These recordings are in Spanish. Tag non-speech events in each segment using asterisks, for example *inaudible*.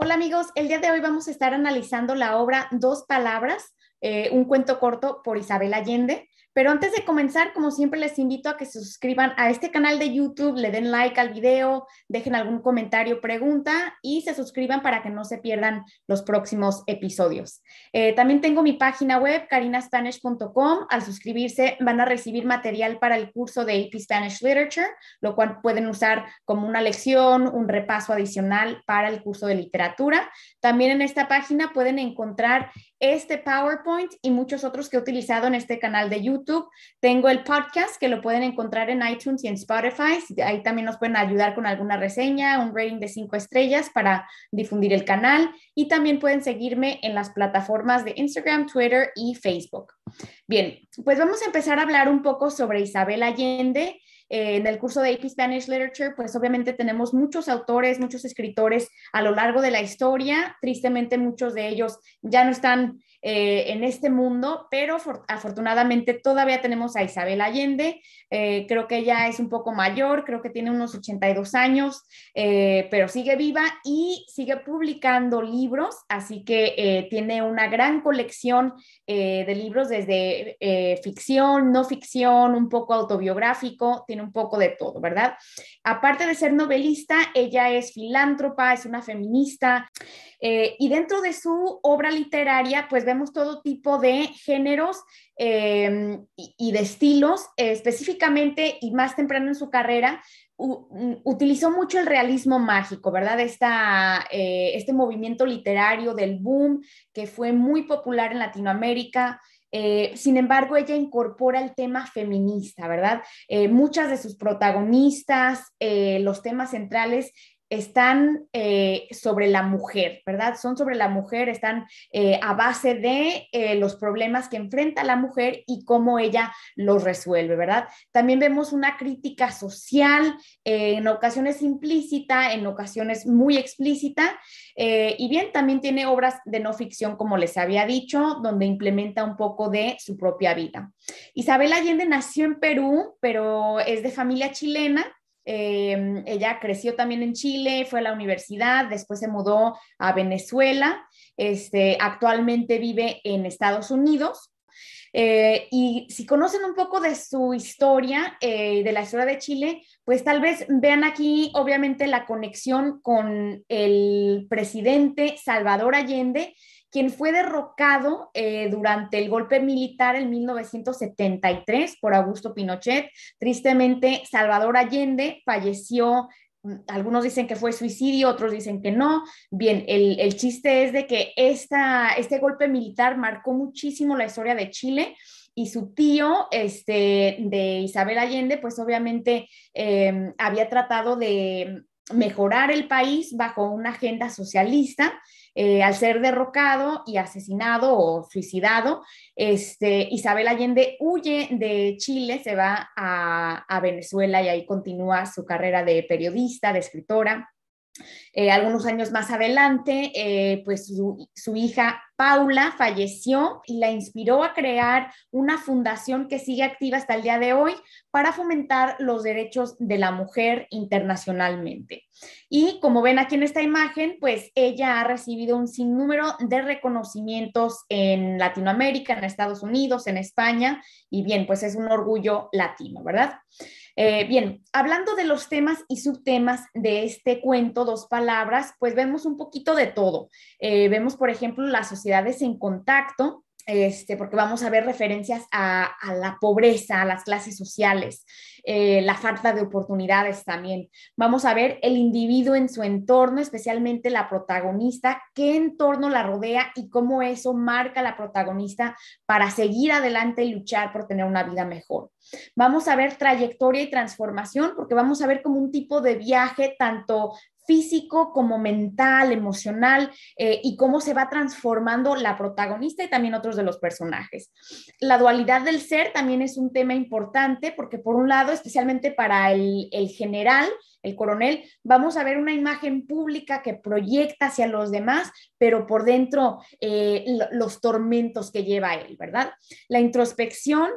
Hola amigos, el día de hoy vamos a estar analizando la obra Dos Palabras, eh, un cuento corto por Isabel Allende. Pero antes de comenzar, como siempre, les invito a que se suscriban a este canal de YouTube, le den like al video, dejen algún comentario, pregunta y se suscriban para que no se pierdan los próximos episodios. Eh, también tengo mi página web, carinaspanish.com. Al suscribirse van a recibir material para el curso de AP Spanish Literature, lo cual pueden usar como una lección, un repaso adicional para el curso de literatura. También en esta página pueden encontrar este PowerPoint y muchos otros que he utilizado en este canal de YouTube tengo el podcast que lo pueden encontrar en iTunes y en Spotify. Ahí también nos pueden ayudar con alguna reseña, un rating de cinco estrellas para difundir el canal. Y también pueden seguirme en las plataformas de Instagram, Twitter y Facebook. Bien, pues vamos a empezar a hablar un poco sobre Isabel Allende. Eh, en el curso de AP Spanish Literature, pues obviamente tenemos muchos autores, muchos escritores a lo largo de la historia. Tristemente muchos de ellos ya no están eh, en este mundo, pero afortunadamente todavía tenemos a Isabel Allende, eh, creo que ella es un poco mayor, creo que tiene unos 82 años, eh, pero sigue viva y sigue publicando libros, así que tiene una gran colección de libros desde ficción, no ficción, un poco autobiográfico, tiene un poco de todo, ¿verdad? Aparte de ser novelista, ella es filántropa, es una feminista, y dentro de su obra literaria, pues vemos todo tipo de géneros em, y, de estilos, específicamente y más temprano en su carrera, mm, utilizó mucho el realismo mágico, ¿verdad? Esta, eh, este movimiento literario del boom que fue muy popular en Latinoamérica. Eh, sin embargo, ella incorpora el tema feminista, ¿verdad? Eh, muchas de sus protagonistas, los temas centrales están eh, sobre la mujer, ¿verdad? Son sobre la mujer, están eh, a base de eh, los problemas que enfrenta la mujer y cómo ella los resuelve, ¿verdad? También vemos una crítica social, en ocasiones implícita, en ocasiones muy explícita, y bien, también tiene obras de no ficción, como les había dicho, donde implementa un poco de su propia vida. Isabel Allende nació en Perú, pero es de familia chilena Em, ella creció también en Chile, fue a la universidad, después se mudó a Venezuela, este, actualmente vive en Estados Unidos. Eh, y si conocen un poco de su historia, eh, de la historia de Chile, pues tal vez vean aquí obviamente la conexión con el presidente Salvador Allende, quien fue derrocado eh, durante el golpe militar en 1973 por Augusto Pinochet. Tristemente, Salvador Allende falleció mm, algunos dicen que fue suicidio, otros dicen que no. Bien, el, chiste es de que este golpe militar marcó muchísimo la historia de Chile y su tío, este, de Isabel Allende, pues obviamente em, había tratado de mejorar el país bajo una agenda socialista eh, al ser derrocado y asesinado o suicidado. Este, Isabel Allende huye de Chile, se va a Venezuela y ahí continúa su carrera de periodista, de escritora. Eh, algunos años más adelante, eh, pues su, su, hija Paula falleció y la inspiró a crear una fundación que sigue activa hasta el día de hoy para fomentar los derechos de la mujer internacionalmente. Y como ven aquí en esta imagen, pues ella ha recibido un sinnúmero de reconocimientos en Latinoamérica, en Estados Unidos, en España, y bien, pues es un orgullo latino, ¿verdad? Eh, bien, hablando de los temas y subtemas de este cuento, dos palabras, pues vemos un poquito de todo. Eh, vemos, por ejemplo, las sociedades en contacto, este, porque vamos a ver referencias a, la pobreza, a las clases sociales. Eh, la falta de oportunidades también. Vamos a ver el individuo en su entorno, especialmente la protagonista, qué entorno la rodea y cómo eso marca a la protagonista para seguir adelante y luchar por tener una vida mejor. Vamos a ver trayectoria y transformación, porque vamos a ver como un tipo de viaje tanto físico como mental, emocional eh, y cómo se va transformando la protagonista y también otros de los personajes. La dualidad del ser también es un tema importante porque por un lado, especialmente para el, general, el coronel, vamos a ver una imagen pública que proyecta hacia los demás, pero por dentro eh, los tormentos que lleva él, ¿verdad? La introspección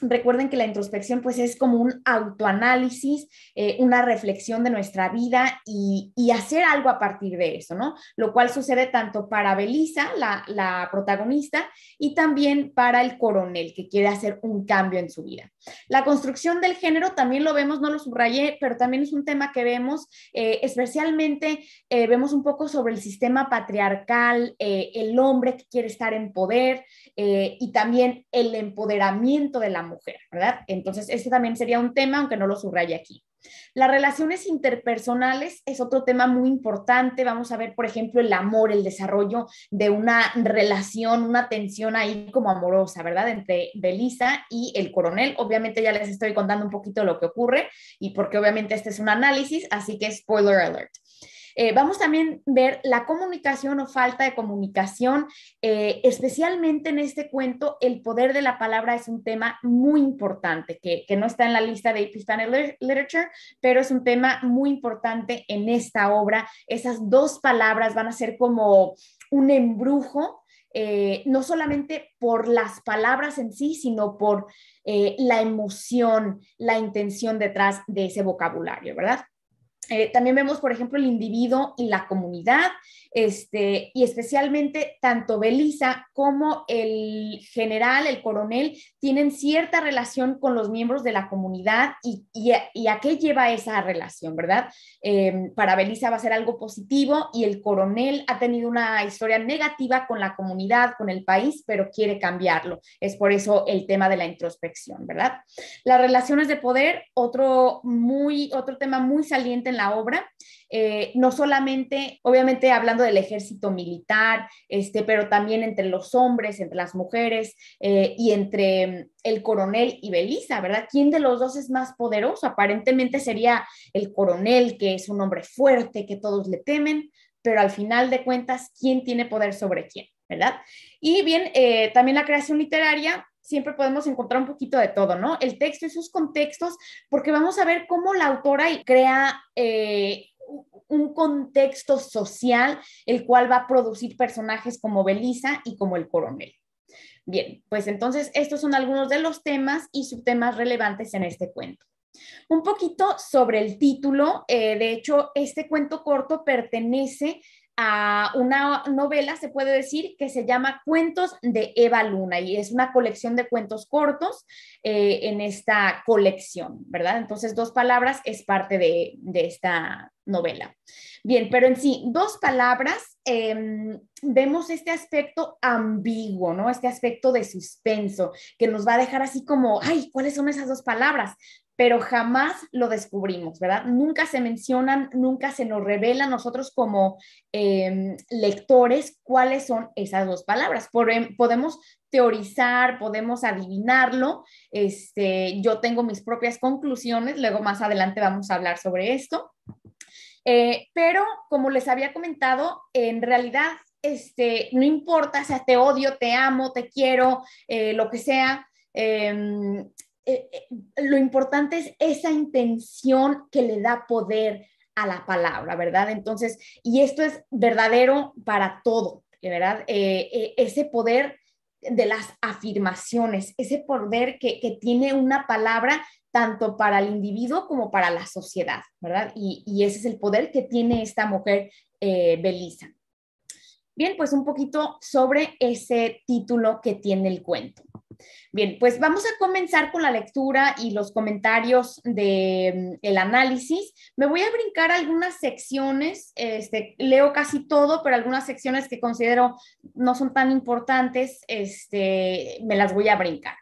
Recuerden que la introspección pues es como un autoanálisis, eh, una reflexión de nuestra vida y, hacer algo a partir de eso, ¿no? Lo cual sucede tanto para Belisa, la, protagonista, y también para el coronel que quiere hacer un cambio en su vida. La construcción del género también lo vemos, no lo subrayé, pero también es un tema que vemos, eh, especialmente eh, vemos un poco sobre el sistema patriarcal, el hombre que quiere estar en poder y también el empoderamiento de la mujer, ¿verdad? Entonces, este también sería un tema, aunque no lo subraye aquí. Las relaciones interpersonales es otro tema muy importante. Vamos a ver, por ejemplo, el amor, el desarrollo de una relación, una tensión ahí como amorosa, ¿verdad? Entre Belisa y el coronel. Obviamente ya les estoy contando un poquito lo que ocurre y porque obviamente este es un análisis, así que spoiler alert. Eh, vamos también a ver la comunicación o falta de comunicación, eh, especialmente en este cuento, el poder de la palabra es un tema muy importante, que, no está en la lista de AP Literature, pero es un tema muy importante en esta obra. Esas dos palabras van a ser como un embrujo eh, no solamente por las palabras en sí, sino por la emoción, la intención detrás de ese vocabulario, ¿verdad? Eh, también vemos, por ejemplo, el individuo y la comunidad, este, y especialmente tanto Belisa como el general, el coronel, tienen cierta relación con los miembros de la comunidad y, a, qué lleva esa relación, ¿verdad? Eh, para Belisa va a ser algo positivo y el coronel ha tenido una historia negativa con la comunidad, con el país, pero quiere cambiarlo. Es por eso el tema de la introspección, ¿verdad? Las relaciones de poder, otro, muy, otro tema muy saliente en la obra, eh, no solamente, obviamente hablando del ejército militar, este, pero también entre los hombres, entre las mujeres eh, y entre mm, el coronel y Belisa, ¿verdad? ¿Quién de los dos es más poderoso? Aparentemente sería el coronel, que es un hombre fuerte, que todos le temen, pero al final de cuentas, ¿quién tiene poder sobre quién? ¿Verdad? Y bien, eh, también la creación literaria siempre podemos encontrar un poquito de todo, ¿no? El texto y sus contextos, porque vamos a ver cómo la autora crea... Eh, un contexto social el cual va a producir personajes como Belisa y como el coronel. Bien, pues entonces estos son algunos de los temas y subtemas relevantes en este cuento. Un poquito sobre el título, eh, de hecho, este cuento corto pertenece a una novela, se puede decir, que se llama Cuentos de Eva Luna y es una colección de cuentos cortos eh, en esta colección, ¿verdad? Entonces, dos palabras es parte de, esta novela. Bien, pero en sí, dos palabras, em, vemos este aspecto ambiguo, ¿no? Este aspecto de suspenso que nos va a dejar así como, ay, ¿cuáles son esas dos palabras? pero jamás lo descubrimos, ¿verdad? Nunca se mencionan, nunca se nos revela a nosotros como em, lectores cuáles son esas dos palabras. Em, podemos teorizar, podemos adivinarlo. Este, yo tengo mis propias conclusiones, luego más adelante vamos a hablar sobre esto. Eh, pero como les había comentado, en realidad este, no importa, si sea, te odio, te amo, te quiero, eh, lo que sea. Em, eh, eh, lo importante es esa intención que le da poder a la palabra, ¿verdad? Entonces, y esto es verdadero para todo, ¿verdad? Eh, ese poder de las afirmaciones, ese poder que, tiene una palabra tanto para el individuo como para la sociedad, ¿verdad? Y, y ese es el poder que tiene esta mujer, Belisa. Bien, pues un poquito sobre ese título que tiene el cuento. Bien, pues vamos a comenzar con la lectura y los comentarios del mm, análisis. Me voy a brincar algunas secciones, este, leo casi todo, pero algunas secciones que considero no son tan importantes, este, me las voy a brincar.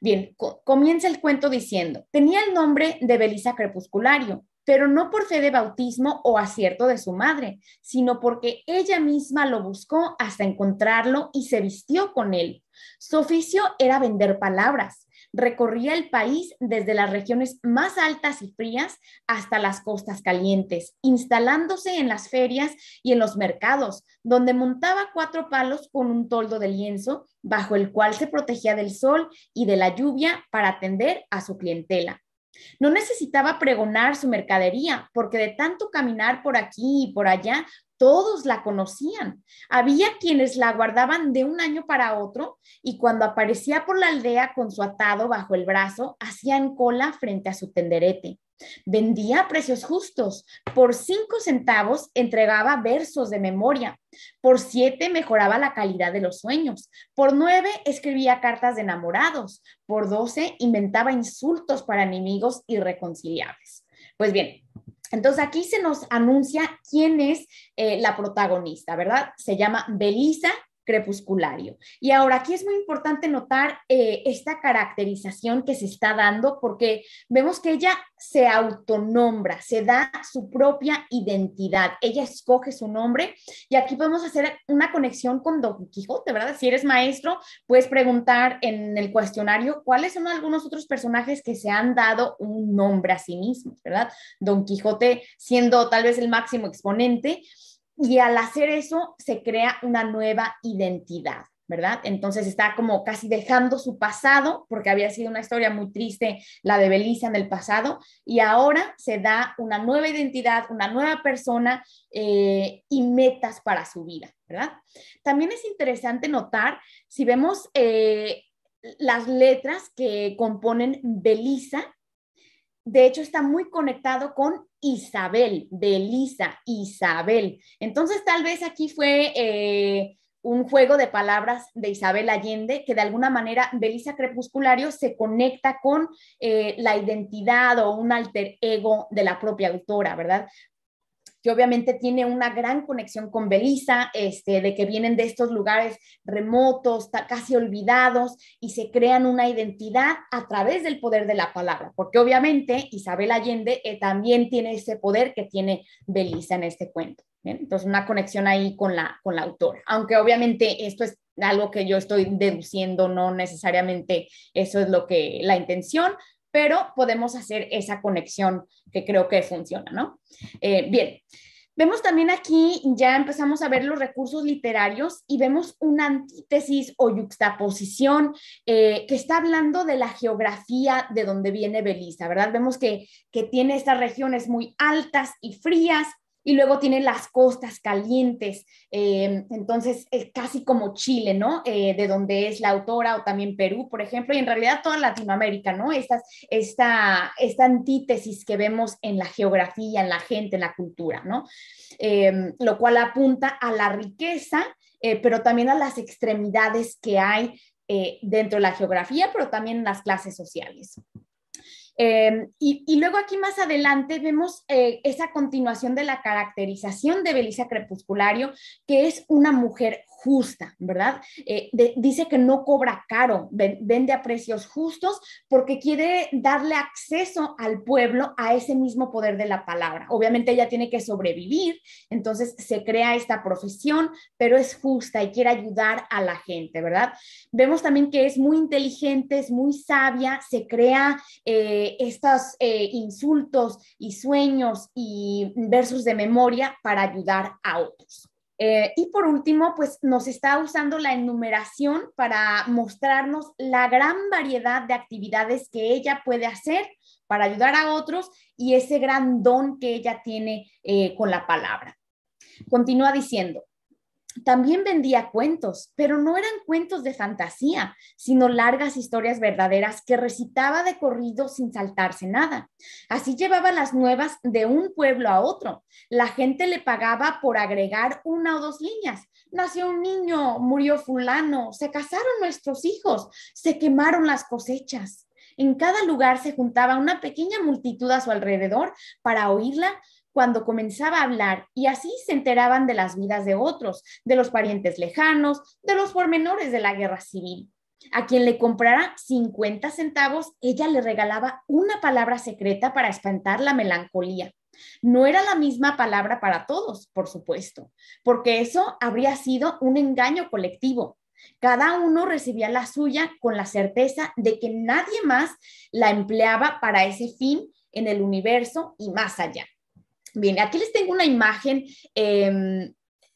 Bien, comienza el cuento diciendo, tenía el nombre de Belisa Crepusculario, pero no por fe de bautismo o acierto de su madre, sino porque ella misma lo buscó hasta encontrarlo y se vistió con él. Su oficio era vender palabras. Recorría el país desde las regiones más altas y frías hasta las costas calientes, instalándose en las ferias y en los mercados, donde montaba cuatro palos con un toldo de lienzo bajo el cual se protegía del sol y de la lluvia para atender a su clientela. No necesitaba pregonar su mercadería, porque de tanto caminar por aquí y por allá todos la conocían. Había quienes la guardaban de un año para otro y cuando aparecía por la aldea con su atado bajo el brazo, hacían cola frente a su tenderete. Vendía a precios justos. Por cinco centavos entregaba versos de memoria. Por siete mejoraba la calidad de los sueños. Por nueve escribía cartas de enamorados. Por doce inventaba insultos para enemigos irreconciliables. Pues bien, entonces aquí se nos anuncia quién es eh, la protagonista, ¿verdad? Se llama Belisa crepusculario. Y ahora aquí es muy importante notar eh, esta caracterización que se está dando porque vemos que ella se autonombra, se da su propia identidad, ella escoge su nombre y aquí podemos hacer una conexión con Don Quijote, ¿verdad? Si eres maestro, puedes preguntar en el cuestionario cuáles son algunos otros personajes que se han dado un nombre a sí mismos, ¿verdad? Don Quijote siendo tal vez el máximo exponente y al hacer eso se crea una nueva identidad, ¿verdad? Entonces está como casi dejando su pasado, porque había sido una historia muy triste la de Belisa en el pasado, y ahora se da una nueva identidad, una nueva persona eh, y metas para su vida, ¿verdad? También es interesante notar, si vemos eh, las letras que componen Belisa, de hecho está muy conectado con Isabel, de Isabel. Entonces tal vez aquí fue eh, un juego de palabras de Isabel Allende, que de alguna manera Belisa Crepusculario se conecta con eh, la identidad o un alter ego de la propia autora, ¿verdad? obviamente tiene una gran conexión con Belisa, este, de que vienen de estos lugares remotos, casi olvidados, y se crean una identidad a través del poder de la palabra, porque obviamente Isabel Allende eh, también tiene ese poder que tiene Belisa en este cuento. Entonces, una conexión ahí con la, con la autora, aunque obviamente esto es algo que yo estoy deduciendo, no necesariamente eso es lo que la intención, pero podemos hacer esa conexión que creo que funciona, ¿no? Eh, bien, vemos también aquí, ya empezamos a ver los recursos literarios y vemos una antítesis o yuxtaposición eh, que está hablando de la geografía de donde viene Belisa, ¿verdad? Vemos que, que tiene estas regiones muy altas y frías, y luego tiene las costas calientes, em, entonces es casi como Chile, ¿no? Eh, de donde es la autora o también Perú, por ejemplo, y en realidad toda Latinoamérica, ¿no? esta, esta antítesis que vemos en la geografía, en la gente, en la cultura, ¿no? Em, lo cual apunta a la riqueza, eh, pero también a las extremidades que hay eh, dentro de la geografía, pero también en las clases sociales. Em, y, luego aquí más adelante vemos eh, esa continuación de la caracterización de Belisa Crepusculario, que es una mujer justa, ¿verdad? Eh, dice que no cobra caro, vende a precios justos porque quiere darle acceso al pueblo a ese mismo poder de la palabra. Obviamente ella tiene que sobrevivir, entonces se crea esta profesión, pero es justa y quiere ayudar a la gente, ¿verdad? Vemos también que es muy inteligente, es muy sabia, se crea eh, estos eh, insultos y sueños y versos de memoria para ayudar a otros. Eh, y por último, pues nos está usando la enumeración para mostrarnos la gran variedad de actividades que ella puede hacer para ayudar a otros y ese gran don que ella tiene eh, con la palabra. Continúa diciendo, también vendía cuentos, pero no eran cuentos de fantasía, sino largas historias verdaderas que recitaba de corrido sin saltarse nada. Así llevaba las nuevas de un pueblo a otro. La gente le pagaba por agregar una o dos líneas. Nació un niño, murió fulano, se casaron nuestros hijos, se quemaron las cosechas. En cada lugar se juntaba una pequeña multitud a su alrededor para oírla cuando comenzaba a hablar y así se enteraban de las vidas de otros, de los parientes lejanos, de los pormenores de la guerra civil. A quien le comprara 50 centavos, ella le regalaba una palabra secreta para espantar la melancolía. No era la misma palabra para todos, por supuesto, porque eso habría sido un engaño colectivo. Cada uno recibía la suya con la certeza de que nadie más la empleaba para ese fin en el universo y más allá. Bien, aquí les tengo una imagen em,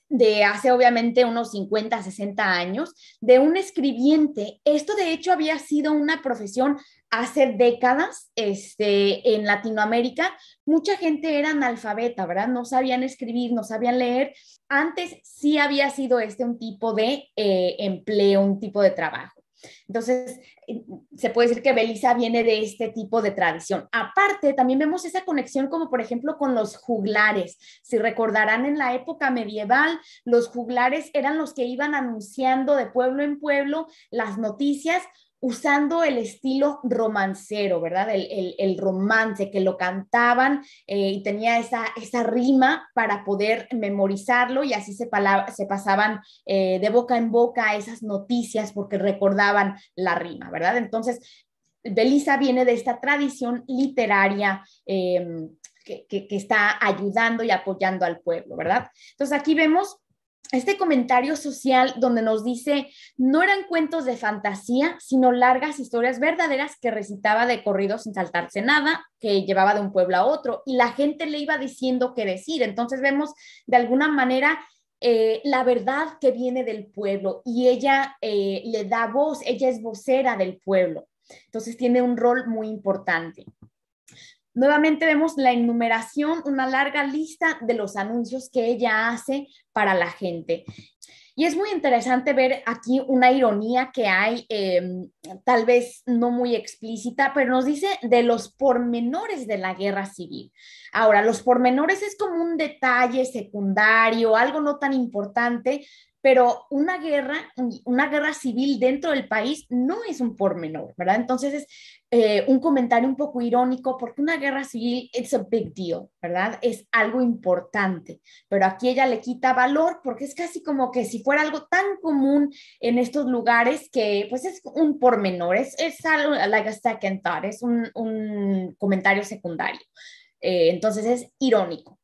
de hace obviamente unos 50, 60 años, de un escribiente. Esto de hecho había sido una profesión hace décadas este, en Latinoamérica. Mucha gente era analfabeta, ¿verdad? No sabían escribir, no sabían leer. Antes sí había sido este un tipo de eh, empleo, un tipo de trabajo. Entonces, eh, se puede decir que Belisa viene de este tipo de tradición. Aparte, también vemos esa conexión como, por ejemplo, con los juglares. Si recordarán, en la época medieval, los juglares eran los que iban anunciando de pueblo en pueblo las noticias usando el estilo romancero, ¿verdad? El, romance que lo cantaban eh, y tenía esa, esa rima para poder memorizarlo y así se, se pasaban eh, de boca en boca esas noticias porque recordaban la rima, ¿verdad? Entonces, Belisa viene de esta tradición literaria. Eh, que, está ayudando y apoyando al pueblo, ¿verdad? Entonces aquí vemos este comentario social donde nos dice no eran cuentos de fantasía, sino largas historias verdaderas que recitaba de corrido sin saltarse nada, que llevaba de un pueblo a otro y la gente le iba diciendo qué decir. Entonces vemos de alguna manera eh, la verdad que viene del pueblo y ella eh, le da voz, ella es vocera del pueblo. Entonces tiene un rol muy importante. Nuevamente vemos la enumeración, una larga lista de los anuncios que ella hace para la gente. Y es muy interesante ver aquí una ironía que hay, em, tal vez no muy explícita, pero nos dice de los pormenores de la guerra civil. Ahora, los pormenores es como un detalle secundario, algo no tan importante, pero una guerra, una guerra civil dentro del país no es un pormenor, ¿verdad? Entonces es eh, un comentario un poco irónico porque una guerra civil es a big deal, ¿verdad? Es algo importante, pero aquí ella le quita valor porque es casi como que si fuera algo tan común en estos lugares que pues es un pormenor, es, es algo like a second thought, es un, comentario secundario. Eh, entonces es irónico.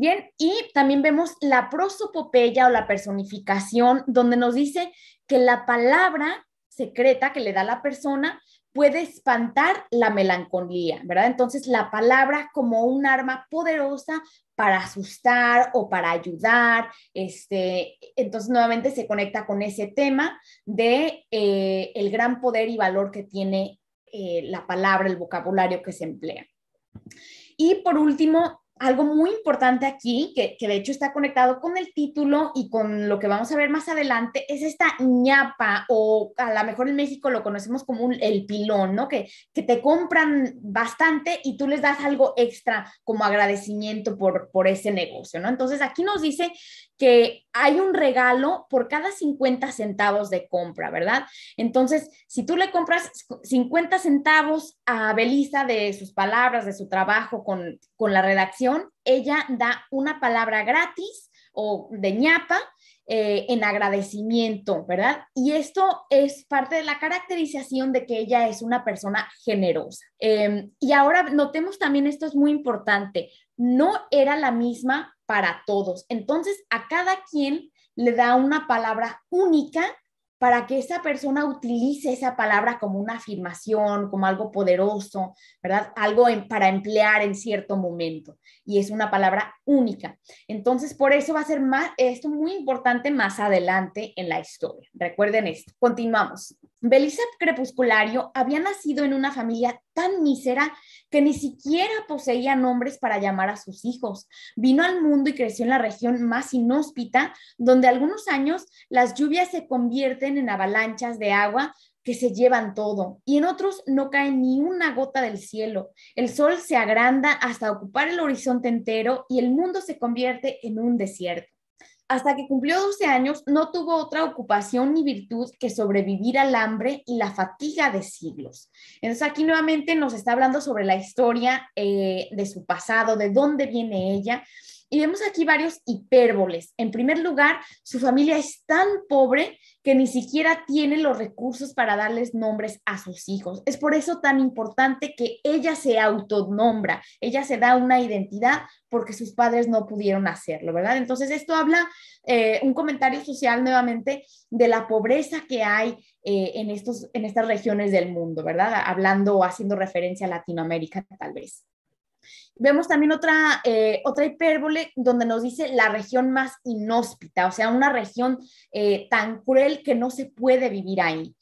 Bien, y también vemos la prosopopeya o la personificación, donde nos dice que la palabra secreta que le da la persona puede espantar la melancolía, ¿verdad? Entonces, la palabra como un arma poderosa para asustar o para ayudar, este, entonces nuevamente se conecta con ese tema de eh, el gran poder y valor que tiene eh, la palabra, el vocabulario que se emplea. Y por último, algo muy importante aquí, que, que, de hecho está conectado con el título y con lo que vamos a ver más adelante, es esta ñapa, o a lo mejor en México lo conocemos como el pilón, ¿no? Que, que te compran bastante y tú les das algo extra como agradecimiento por, por ese negocio, ¿no? Entonces aquí nos dice que hay un regalo por cada 50 centavos de compra, ¿verdad? Entonces, si tú le compras 50 centavos a Belisa de sus palabras, de su trabajo con, la redacción, ella da una palabra gratis o de ñapa eh, en agradecimiento, ¿verdad? Y esto es parte de la caracterización de que ella es una persona generosa. Em, y ahora notemos también, esto es muy importante, no era la misma para todos. Entonces, a cada quien le da una palabra única para que esa persona utilice esa palabra como una afirmación, como algo poderoso, ¿verdad? Algo para emplear en cierto momento. Y es una palabra única. Entonces, por eso va a ser más, esto muy importante más adelante en la historia. Recuerden esto. Continuamos. Belisa Crepusculario había nacido en una familia tan mísera que ni siquiera poseía nombres para llamar a sus hijos. Vino al mundo y creció en la región más inhóspita, donde algunos años las lluvias se convierten en avalanchas de agua que se llevan todo y en otros no cae ni una gota del cielo. El sol se agranda hasta ocupar el horizonte entero y el mundo se convierte en un desierto. Hasta que cumplió 12 años, no tuvo otra ocupación ni virtud que sobrevivir al hambre y la fatiga de siglos. Entonces aquí nuevamente nos está hablando sobre la historia eh, de su pasado, de dónde viene ella y vemos aquí varios hipérboles. En primer lugar, su familia es tan pobre que ni siquiera tiene los recursos para darles nombres a sus hijos. Es por eso tan importante que ella se autonombra, ella se da una identidad porque sus padres no pudieron hacerlo, ¿verdad? Entonces, esto habla eh, un comentario social nuevamente de la pobreza que hay eh, en, estos, en estas regiones del mundo, ¿verdad? Hablando o haciendo referencia a Latinoamérica, tal vez. Vemos también otra, eh, otra hipérbole donde nos dice la región más inhóspita, o sea, una región eh, tan cruel que no se puede vivir ahí.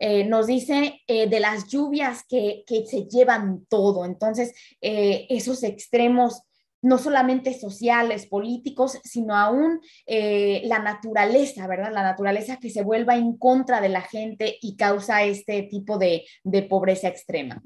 Eh, nos dice de las lluvias que, se llevan todo, entonces esos extremos no solamente sociales, políticos, sino aún la naturaleza, ¿verdad? La naturaleza que se vuelva en contra de la gente y causa este tipo de, de pobreza extrema.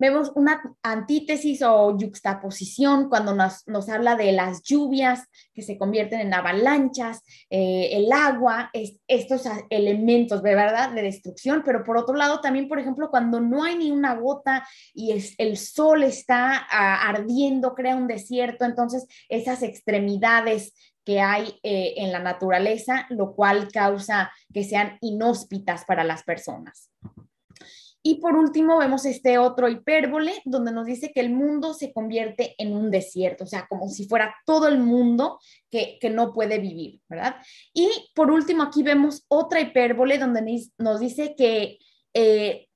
Vemos una antítesis o yuxtaposición cuando nos, habla de las lluvias que se convierten en avalanchas, eh, el agua, es, estos elementos, ¿verdad?, de destrucción. Pero por otro lado, también, por ejemplo, cuando no hay ni una gota y el sol está ah, ardiendo, crea un desierto, entonces esas extremidades que hay eh, en la naturaleza, lo cual causa que sean inhóspitas para las personas. Y por último vemos este otro hipérbole donde nos dice que el mundo se convierte en un desierto, o sea, como si fuera todo el mundo que, no puede vivir, ¿verdad? Y por último aquí vemos otra hipérbole donde nos dice que eh,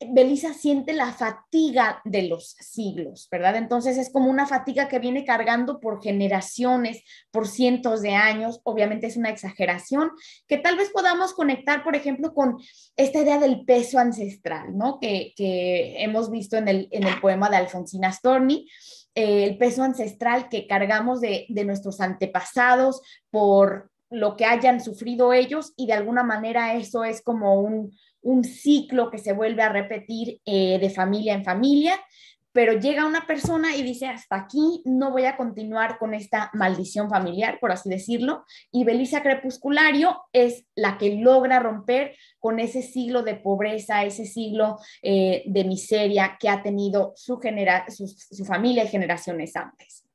Belisa siente la fatiga de los siglos, ¿verdad? Entonces es como una fatiga que viene cargando por generaciones, por cientos de años, obviamente es una exageración, que tal vez podamos conectar, por ejemplo, con esta idea del peso ancestral, ¿no? Que, hemos visto en el, en el poema de Alfonsina Storni, eh, el peso ancestral que cargamos de nuestros antepasados por lo que hayan sufrido ellos y de alguna manera eso es como un un ciclo que se vuelve a repetir eh, de familia en familia, pero llega una persona y dice, hasta aquí no voy a continuar con esta maldición familiar, por así decirlo, y Belisa Crepusculario es la que logra romper con ese siglo de pobreza, ese siglo eh, de miseria que ha tenido su familia y generaciones antes.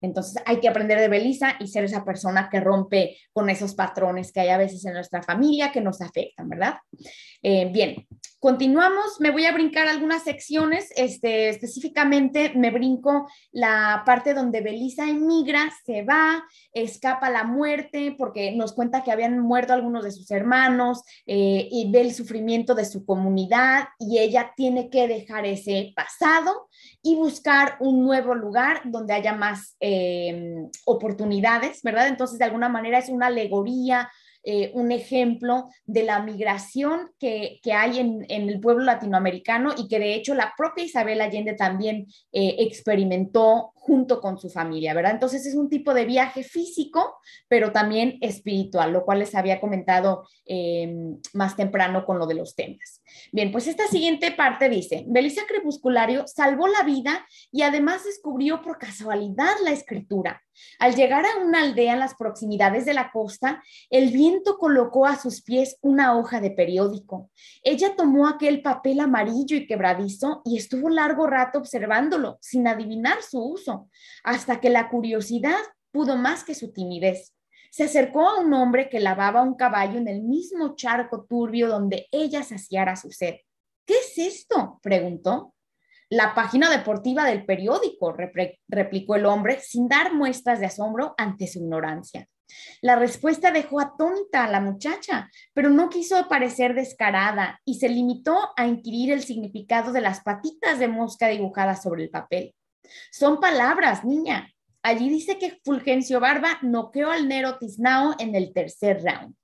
Entonces hay que aprender de Belisa y ser esa persona que rompe con esos patrones que hay a veces en nuestra familia que nos afectan, ¿verdad? Eh, bien, Continuamos, me voy a brincar algunas secciones, este, específicamente me brinco la parte donde Belisa emigra, se va, escapa la muerte, porque nos cuenta que habían muerto algunos de sus hermanos eh, y ve el sufrimiento de su comunidad y ella tiene que dejar ese pasado y buscar un nuevo lugar donde haya más eh, oportunidades, ¿verdad? Entonces, de alguna manera es una alegoría eh, un ejemplo de la migración que, que hay en, en, el pueblo latinoamericano y que de hecho la propia Isabel Allende también eh, experimentó junto con su familia, ¿verdad? Entonces es un tipo de viaje físico, pero también espiritual, lo cual les había comentado em, más temprano con lo de los temas. Bien, pues esta siguiente parte dice, Belisa Crepusculario salvó la vida y además descubrió por casualidad la escritura. Al llegar a una aldea en las proximidades de la costa, el viento colocó a sus pies una hoja de periódico. Ella tomó aquel papel amarillo y quebradizo y estuvo largo rato observándolo sin adivinar su uso hasta que la curiosidad pudo más que su timidez. Se acercó a un hombre que lavaba un caballo en el mismo charco turbio donde ella saciara su sed. ¿Qué es esto? preguntó. La página deportiva del periódico, replicó el hombre sin dar muestras de asombro ante su ignorancia. La respuesta dejó atónita a la muchacha, pero no quiso parecer descarada y se limitó a inquirir el significado de las patitas de mosca dibujadas sobre el papel. Son palabras, niña. Allí dice que Fulgencio Barba noqueó al Nero Tisnao en el tercer round.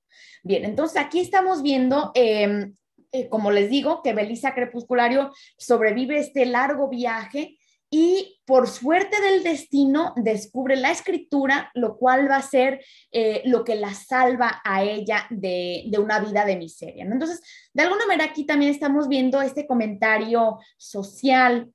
Bien, entonces aquí estamos viendo, em, eh, como les digo, que Belisa Crepusculario sobrevive este largo viaje y por suerte del destino descubre la escritura, lo cual va a ser eh, lo que la salva a ella de, una vida de miseria. Entonces, de alguna manera aquí también estamos viendo este comentario social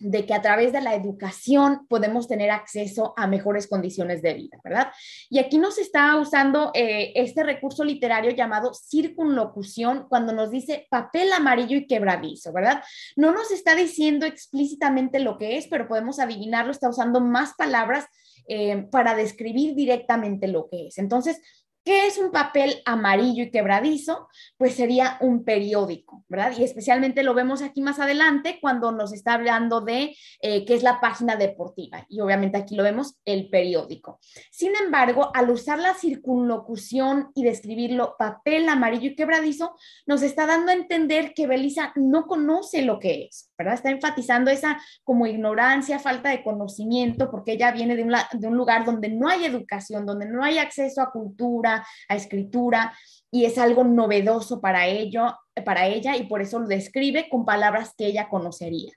de que a través de la educación podemos tener acceso a mejores condiciones de vida, ¿verdad? Y aquí nos está usando eh, este recurso literario llamado circunlocución cuando nos dice papel amarillo y quebradizo, ¿verdad? No nos está diciendo explícitamente lo que es, pero podemos adivinarlo, está usando más palabras eh, para describir directamente lo que es. Entonces, ¿Qué es un papel amarillo y quebradizo? Pues sería un periódico, ¿verdad? Y especialmente lo vemos aquí más adelante cuando nos está hablando de eh, qué es la página deportiva. Y obviamente aquí lo vemos, el periódico. Sin embargo, al usar la circunlocución y describirlo papel amarillo y quebradizo, nos está dando a entender que Belisa no conoce lo que es. Está enfatizando esa como ignorancia, falta de conocimiento, porque ella viene de un, de un lugar donde no hay educación, donde no hay acceso a cultura, a escritura, y es algo novedoso para, ello, para ella y por eso lo describe con palabras que ella conocería.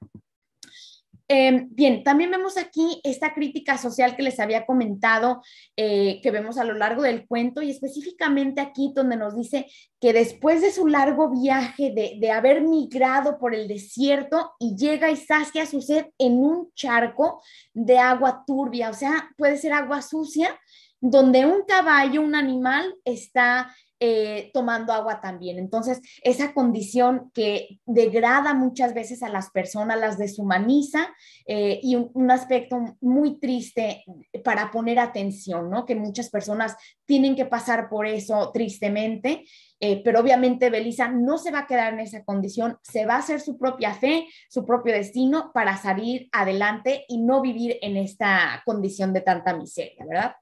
Em, bien, también vemos aquí esta crítica social que les había comentado, eh, que vemos a lo largo del cuento y específicamente aquí donde nos dice que después de su largo viaje, de, de haber migrado por el desierto y llega y sacia su sed en un charco de agua turbia, o sea, puede ser agua sucia, donde un caballo, un animal, está eh, tomando agua también. Entonces, esa condición que degrada muchas veces a las personas, las deshumaniza eh, y un, aspecto muy triste para poner atención, ¿no? Que muchas personas tienen que pasar por eso tristemente, eh, pero obviamente Belisa no se va a quedar en esa condición, se va a hacer su propia fe, su propio destino para salir adelante y no vivir en esta condición de tanta miseria, ¿verdad?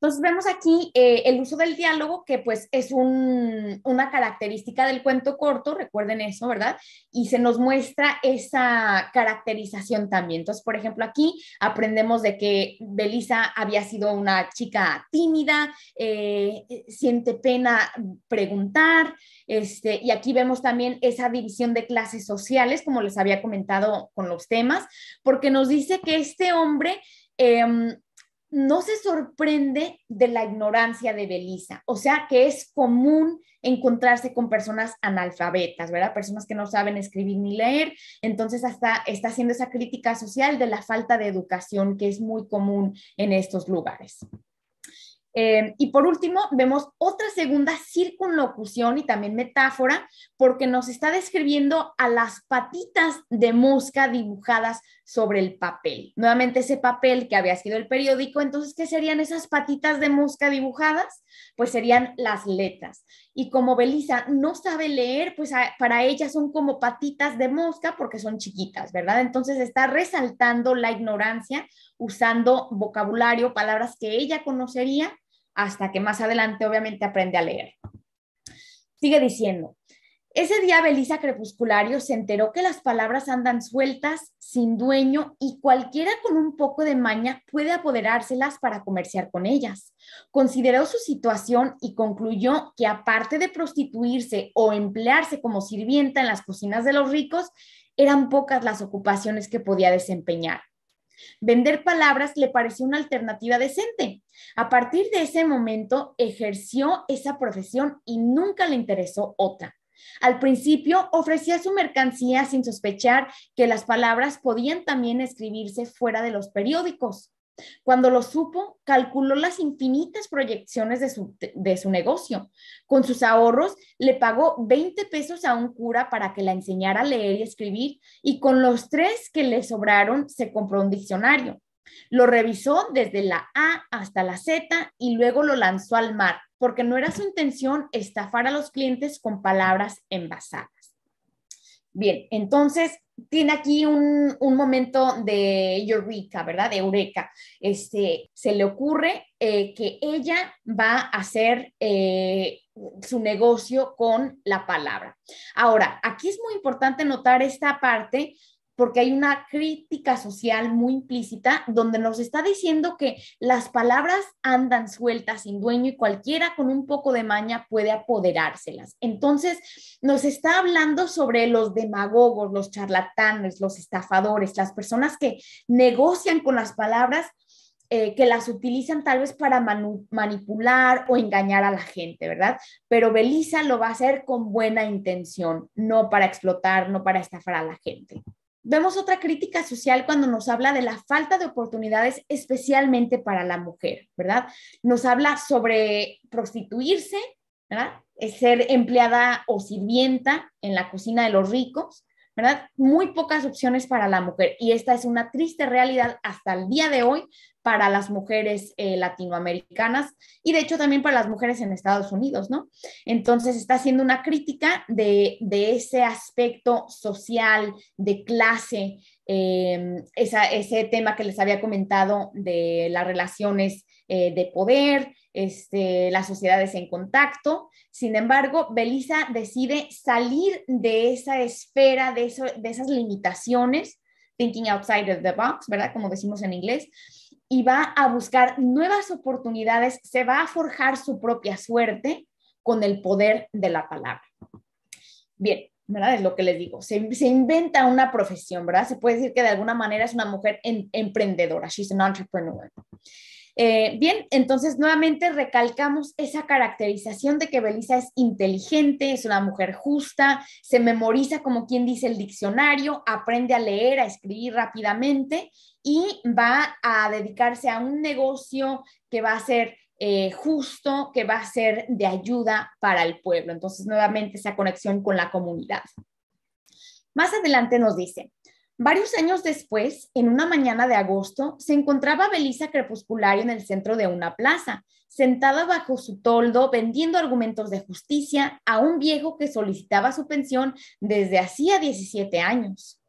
Entonces vemos aquí eh, el uso del diálogo, que pues es una característica del cuento corto, recuerden eso, ¿verdad? Y se nos muestra esa caracterización también. Entonces, por ejemplo, aquí aprendemos de que Belisa había sido una chica tímida, eh, eh, siente pena preguntar, este, y aquí vemos también esa división de clases sociales, como les había comentado con los temas, porque nos dice que este hombre... Em, no se sorprende de la ignorancia de Belisa, o sea que es común encontrarse con personas analfabetas, ¿verdad? Personas que no saben escribir ni leer, entonces hasta está haciendo esa crítica social de la falta de educación que es muy común en estos lugares. Eh, y por último, vemos otra segunda circunlocución y también metáfora, porque nos está describiendo a las patitas de mosca dibujadas sobre el papel. Nuevamente ese papel que había sido el periódico, entonces, ¿qué serían esas patitas de mosca dibujadas? Pues serían las letras. Y como Belisa no sabe leer, pues para ella son como patitas de mosca porque son chiquitas, ¿verdad? Entonces está resaltando la ignorancia usando vocabulario, palabras que ella conocería hasta que más adelante obviamente aprende a leer. Sigue diciendo, ese día Belisa Crepusculario se enteró que las palabras andan sueltas, sin dueño, y cualquiera con un poco de maña puede apoderárselas para comerciar con ellas. Consideró su situación y concluyó que aparte de prostituirse o emplearse como sirvienta en las cocinas de los ricos, eran pocas las ocupaciones que podía desempeñar. Vender palabras le pareció una alternativa decente. A partir de ese momento ejerció esa profesión y nunca le interesó otra. Al principio ofrecía su mercancía sin sospechar que las palabras podían también escribirse fuera de los periódicos. Cuando lo supo, calculó las infinitas proyecciones de su, negocio. Con sus ahorros, le pagó 20 pesos a un cura para que la enseñara a leer y escribir y con los tres que le sobraron se compró un diccionario. Lo revisó desde la A hasta la Z y luego lo lanzó al mar, porque no era su intención estafar a los clientes con palabras envasadas. Bien, entonces tiene aquí un, momento de eureka, ¿verdad? De eureka. Este, se le ocurre eh, que ella va a hacer eh, su negocio con la palabra. Ahora, aquí es muy importante notar esta parte porque hay una crítica social muy implícita donde nos está diciendo que las palabras andan sueltas sin dueño y cualquiera con un poco de maña puede apoderárselas. Entonces, nos está hablando sobre los demagogos, los charlatanes, los estafadores, las personas que negocian con las palabras eh, que las utilizan tal vez para manipular o engañar a la gente, ¿verdad? Pero Belisa lo va a hacer con buena intención, no para explotar, no para estafar a la gente. Vemos otra crítica social cuando nos habla de la falta de oportunidades, especialmente para la mujer, ¿verdad? Nos habla sobre prostituirse, ¿verdad? ser empleada o sirvienta en la cocina de los ricos, ¿verdad? Muy pocas opciones para la mujer y esta es una triste realidad hasta el día de hoy para las mujeres eh, latinoamericanas y de hecho también para las mujeres en Estados Unidos, ¿no? Entonces está haciendo una crítica de, de ese aspecto social, de clase, Em, ese tema que les había comentado de las relaciones eh, de poder, este, las sociedades en contacto. Sin embargo, Belisa decide salir de esa esfera, de, de esas limitaciones, thinking outside of the box, ¿verdad? Como decimos en inglés, y va a buscar nuevas oportunidades, se va a forjar su propia suerte con el poder de la palabra. Bien, ¿verdad? Es lo que les digo. Se, inventa una profesión, ¿verdad? Se puede decir que de alguna manera es una mujer emprendedora. She's an entrepreneur. Eh, bien, entonces nuevamente recalcamos esa caracterización de que Belisa es inteligente, es una mujer justa, se memoriza como quien dice el diccionario, aprende a leer, a escribir rápidamente y va a dedicarse a un negocio que va a ser eh, justo que va a ser de ayuda para el pueblo. Entonces, nuevamente esa conexión con la comunidad. Más adelante nos dice, varios años después, en una mañana de agosto, se encontraba Belisa crepusculario en el centro de una plaza, sentada bajo su toldo vendiendo argumentos de justicia a un viejo que solicitaba su pensión desde hacía 17 años.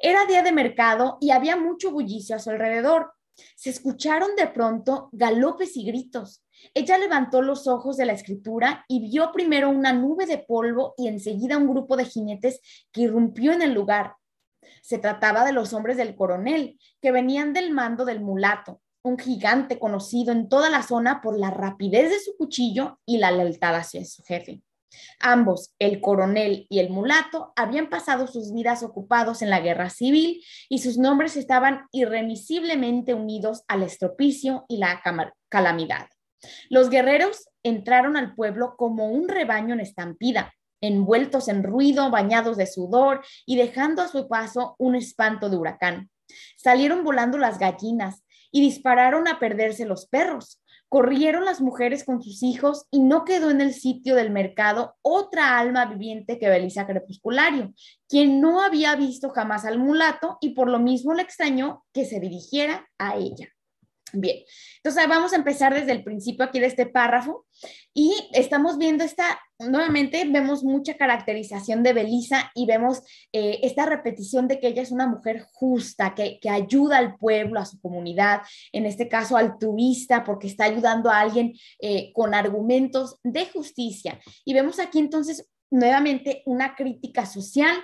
Era día de mercado y había mucho bullicio a su alrededor, se escucharon de pronto galopes y gritos. Ella levantó los ojos de la escritura y vio primero una nube de polvo y enseguida un grupo de jinetes que irrumpió en el lugar. Se trataba de los hombres del coronel, que venían del mando del mulato, un gigante conocido en toda la zona por la rapidez de su cuchillo y la lealtad hacia su jefe. Ambos, el coronel y el mulato, habían pasado sus vidas ocupados en la guerra civil y sus nombres estaban irremisiblemente unidos al estropicio y la calamidad. Los guerreros entraron al pueblo como un rebaño en estampida, envueltos en ruido, bañados de sudor y dejando a su paso un espanto de huracán. Salieron volando las gallinas y dispararon a perderse los perros corrieron las mujeres con sus hijos y no quedó en el sitio del mercado otra alma viviente que Belisa Crepusculario, quien no había visto jamás al mulato y por lo mismo le extrañó que se dirigiera a ella. Bien, entonces vamos a empezar desde el principio aquí de este párrafo y estamos viendo esta, nuevamente vemos mucha caracterización de Belisa y vemos eh, esta repetición de que ella es una mujer justa, que, ayuda al pueblo, a su comunidad, en este caso al altruista, porque está ayudando a alguien eh, con argumentos de justicia. Y vemos aquí entonces nuevamente una crítica social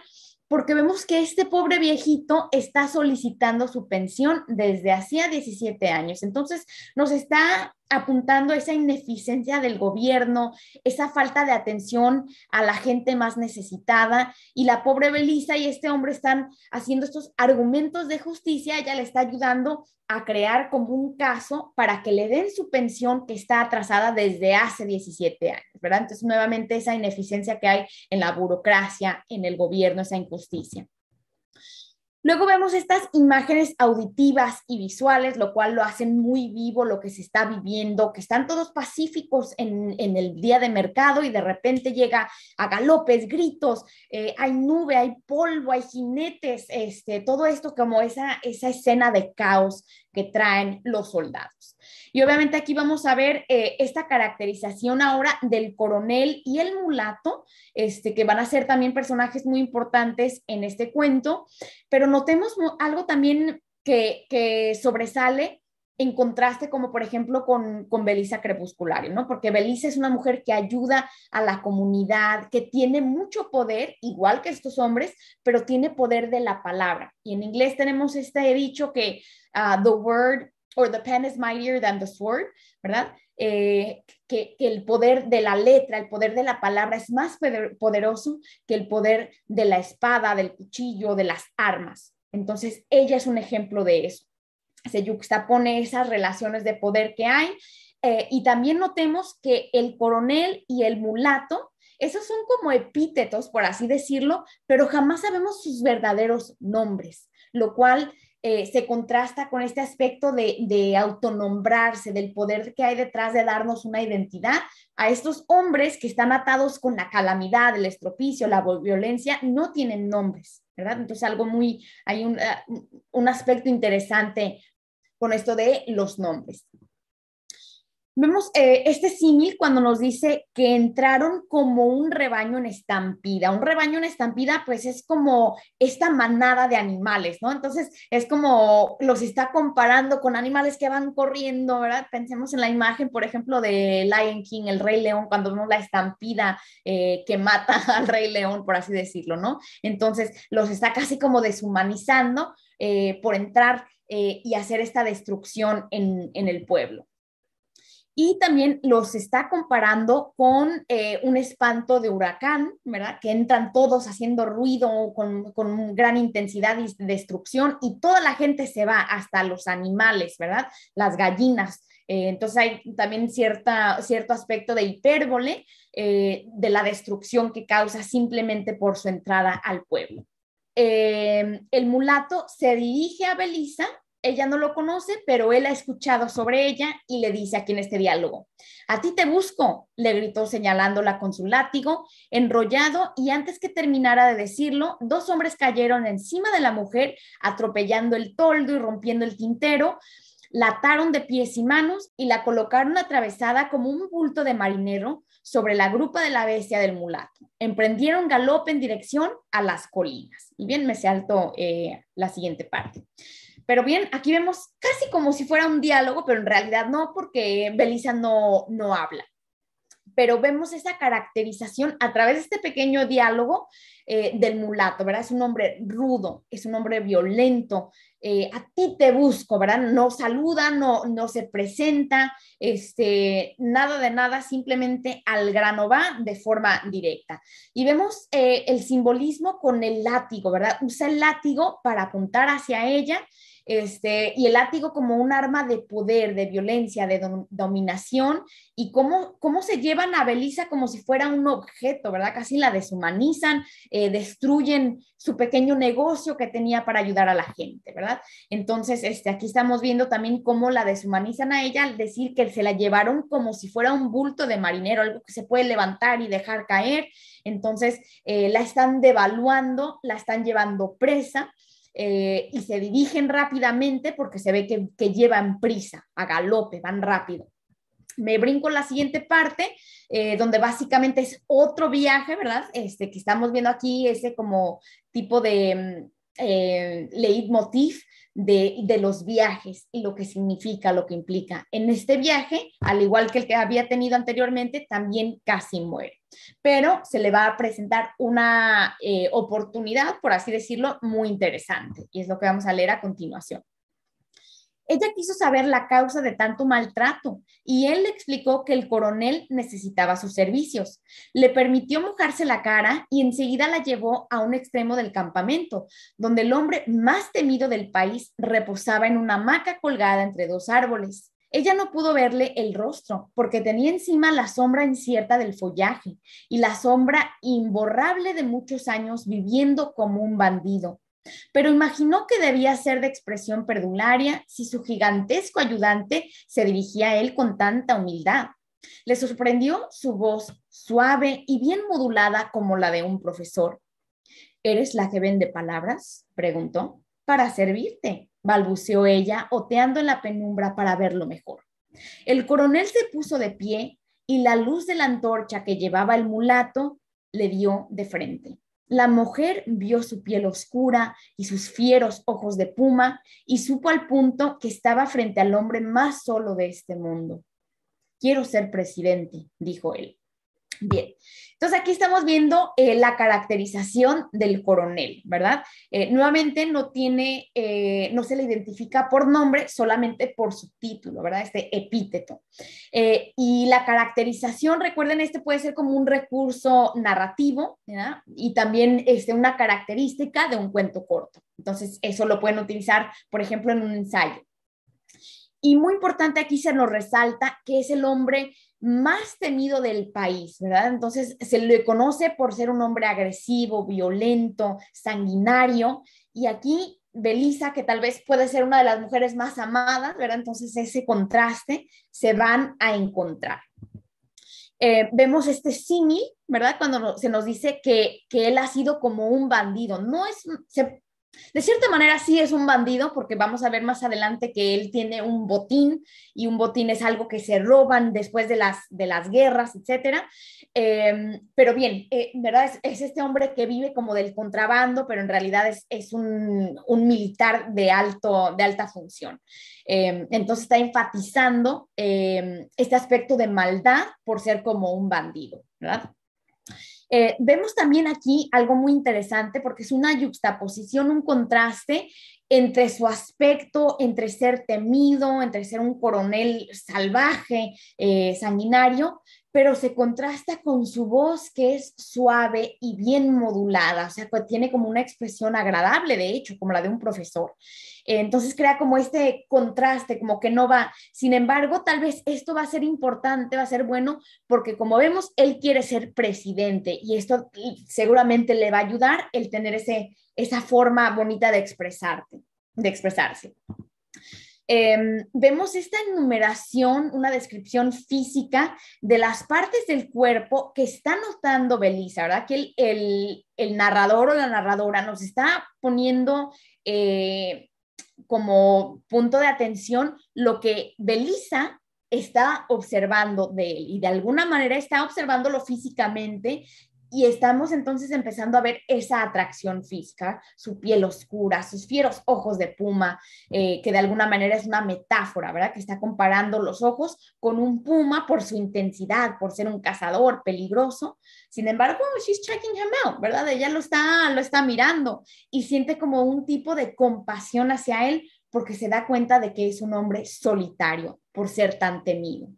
porque vemos que este pobre viejito está solicitando su pensión desde hacía 17 años. Entonces, nos está apuntando esa ineficiencia del gobierno, esa falta de atención a la gente más necesitada. Y la pobre Belisa y este hombre están haciendo estos argumentos de justicia, ella le está ayudando a crear como un caso para que le den su pensión que está atrasada desde hace 17 años, ¿verdad? Entonces, nuevamente esa ineficiencia que hay en la burocracia, en el gobierno, esa injusticia. Luego vemos estas imágenes auditivas y visuales, lo cual lo hacen muy vivo lo que se está viviendo, que están todos pacíficos en, el día de mercado y de repente llega a galopes, gritos, eh, hay nube, hay polvo, hay jinetes, este, todo esto como esa, esa escena de caos que traen los soldados. Y obviamente aquí vamos a ver eh, esta caracterización ahora del coronel y el mulato, este, que van a ser también personajes muy importantes en este cuento, pero notemos algo también que, sobresale en contraste como por ejemplo con, con Belisa Crepusculario, ¿no? Porque Belisa es una mujer que ayuda a la comunidad, que tiene mucho poder, igual que estos hombres, pero tiene poder de la palabra. Y en inglés tenemos este dicho que ah, the word or the pen is mightier than the sword, ¿verdad? Eh, que, el poder de la letra, el poder de la palabra es más poderoso que el poder de la espada, del cuchillo, de las armas. Entonces, ella es un ejemplo de eso. Se yuxtapone esas relaciones de poder que hay. Eh, y también notemos que el coronel y el mulato, esos son como epítetos, por así decirlo, pero jamás sabemos sus verdaderos nombres, lo cual eh, se contrasta con este aspecto de, autonombrarse, del poder que hay detrás de darnos una identidad, a estos hombres que están atados con la calamidad, el estropicio, la violencia, no tienen nombres, ¿verdad? Entonces algo muy, hay un eh, aspecto interesante con esto de los nombres. Vemos eh, este símil cuando nos dice que entraron como un rebaño en estampida. Un rebaño en estampida, pues es como esta manada de animales, ¿no? Entonces es como los está comparando con animales que van corriendo, ¿verdad? Pensemos en la imagen, por ejemplo, de Lion King, el Rey León, cuando vemos la estampida eh, que mata *laughs* al Rey León, por así decirlo, ¿no? Entonces los está casi como deshumanizando eh, por entrar y hacer esta destrucción en, en el pueblo y también los está comparando con eh, un espanto de huracán, ¿verdad? Que entran todos haciendo ruido con, gran intensidad y destrucción y toda la gente se va, hasta los animales, ¿verdad? Las gallinas, eh, entonces hay también cierta, cierto aspecto de hipérbole eh, de la destrucción que causa simplemente por su entrada al pueblo. el mulato se dirige a Belisa ella no lo conoce, pero él ha escuchado sobre ella y le dice aquí en este diálogo, a ti te busco, le gritó señalándola con su látigo, enrollado, y antes que terminara de decirlo, dos hombres cayeron encima de la mujer, atropellando el toldo y rompiendo el tintero, la ataron de pies y manos y la colocaron atravesada como un bulto de marinero sobre la grupa de la bestia del mulato. Emprendieron galope en dirección a las colinas. Y bien, me salto eh, la siguiente parte. Pero bien, aquí vemos casi como si fuera un diálogo, pero en realidad no, porque Belisa no, no habla. Pero vemos esa caracterización a través de este pequeño diálogo eh, del mulato, ¿verdad? Es un hombre rudo, es un hombre violento. Eh, a ti te busco, ¿verdad? No saluda, no, no se presenta, este, nada de nada, simplemente al grano va de forma directa. Y vemos eh, el simbolismo con el látigo, ¿verdad? Usa el látigo para apuntar hacia ella este, y el látigo como un arma de poder, de violencia, de dominación, y cómo, se llevan a Belisa como si fuera un objeto, ¿verdad? Casi la deshumanizan, eh, destruyen su pequeño negocio que tenía para ayudar a la gente, ¿verdad? Entonces, este, aquí estamos viendo también cómo la deshumanizan a ella al decir que se la llevaron como si fuera un bulto de marinero, algo que se puede levantar y dejar caer. Entonces, eh, la están devaluando, la están llevando presa eh, y se dirigen rápidamente porque se ve que, llevan prisa, a galope, van rápido. Me brinco la siguiente parte, eh, donde básicamente es otro viaje, ¿verdad? Este que estamos viendo aquí, ese como tipo de mm, eh, leitmotiv de, los viajes y lo que significa, lo que implica. En este viaje, al igual que el que había tenido anteriormente, también casi muere, pero se le va a presentar una eh, oportunidad, por así decirlo, muy interesante y es lo que vamos a leer a continuación. Ella quiso saber la causa de tanto maltrato y él le explicó que el coronel necesitaba sus servicios. Le permitió mojarse la cara y enseguida la llevó a un extremo del campamento, donde el hombre más temido del país reposaba en una hamaca colgada entre dos árboles. Ella no pudo verle el rostro porque tenía encima la sombra incierta del follaje y la sombra imborrable de muchos años viviendo como un bandido pero imaginó que debía ser de expresión perdularia si su gigantesco ayudante se dirigía a él con tanta humildad. Le sorprendió su voz suave y bien modulada como la de un profesor. ¿Eres la que vende palabras? preguntó. Para servirte, balbuceó ella, oteando en la penumbra para verlo mejor. El coronel se puso de pie y la luz de la antorcha que llevaba el mulato le dio de frente. La mujer vio su piel oscura y sus fieros ojos de puma y supo al punto que estaba frente al hombre más solo de este mundo. Quiero ser presidente, dijo él. Bien, entonces aquí estamos viendo eh, la caracterización del coronel, ¿verdad? Eh, nuevamente no tiene, eh, no se le identifica por nombre, solamente por su título, ¿verdad? Este epíteto. y la caracterización, recuerden, este puede ser como un recurso narrativo, ¿verdad? Y también este, una característica de un cuento corto. Entonces, eso lo pueden utilizar, por ejemplo, en un ensayo. Y muy importante aquí se nos resalta que es el hombre más temido del país, ¿verdad? Entonces se le conoce por ser un hombre agresivo, violento, sanguinario, y aquí Belisa, que tal vez puede ser una de las mujeres más amadas, ¿verdad? Entonces ese contraste se van a encontrar. Eh, vemos este Simi, ¿verdad? Cuando se nos dice que, que él ha sido como un bandido. No es, se, de cierta manera sí es un bandido porque vamos a ver más adelante que él tiene un botín y un botín es algo que se roban después de las, de las guerras, etc. Em, pero bien, eh, ¿verdad? Es, este hombre que vive como del contrabando, pero en realidad es, un, militar de, alto, de alta función. Em, entonces está enfatizando em, este aspecto de maldad por ser como un bandido, ¿verdad? Eh, vemos también aquí algo muy interesante porque es una yuxtaposición, un contraste entre su aspecto, entre ser temido, entre ser un coronel salvaje, eh, sanguinario, pero se contrasta con su voz que es suave y bien modulada, o sea, pues, tiene como una expresión agradable, de hecho, como la de un profesor. Entonces crea como este contraste, como que no va. Sin embargo, tal vez esto va a ser importante, va a ser bueno, porque como vemos, él quiere ser presidente y esto seguramente le va a ayudar el tener ese, esa forma bonita de expresarte, de expresarse. Em, vemos esta enumeración, una descripción física de las partes del cuerpo que está notando Belisa, ¿verdad? Que el, narrador o la narradora nos está poniendo eh, como punto de atención lo que Belisa está observando de él y de alguna manera está observándolo físicamente y estamos entonces empezando a ver esa atracción física, su piel oscura, sus fieros ojos de puma, eh, que de alguna manera es una metáfora, ¿verdad? Que está comparando los ojos con un puma por su intensidad, por ser un cazador peligroso. Sin embargo, she's checking him out, ¿verdad? Ella lo está, lo está mirando y siente como un tipo de compasión hacia él porque se da cuenta de que es un hombre solitario por ser tan temido.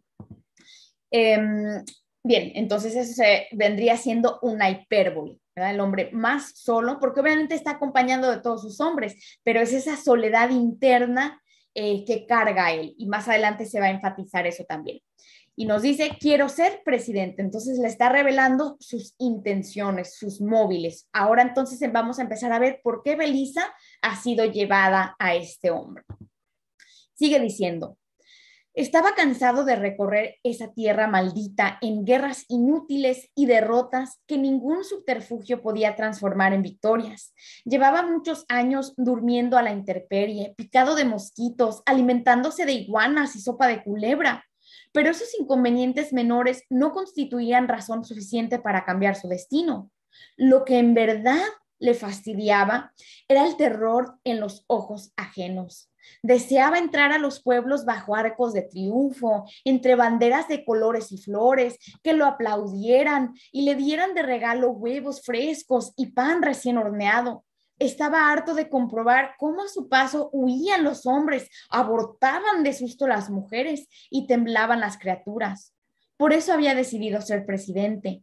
Em, Bien, entonces eso vendría siendo una hipérbole, ¿verdad? El hombre más solo, porque obviamente está acompañando de todos sus hombres, pero es esa soledad interna eh, que carga él. Y más adelante se va a enfatizar eso también. Y nos dice, quiero ser presidente. Entonces le está revelando sus intenciones, sus móviles. Ahora entonces vamos a empezar a ver por qué Belisa ha sido llevada a este hombre. Sigue diciendo, estaba cansado de recorrer esa tierra maldita en guerras inútiles y derrotas que ningún subterfugio podía transformar en victorias. Llevaba muchos años durmiendo a la intemperie, picado de mosquitos, alimentándose de iguanas y sopa de culebra. Pero esos inconvenientes menores no constituían razón suficiente para cambiar su destino. Lo que en verdad le fastidiaba era el terror en los ojos ajenos Deseaba entrar a los pueblos bajo arcos de triunfo, entre banderas de colores y flores, que lo aplaudieran y le dieran de regalo huevos frescos y pan recién horneado. Estaba harto de comprobar cómo a su paso huían los hombres, abortaban de susto las mujeres y temblaban las criaturas. Por eso había decidido ser presidente.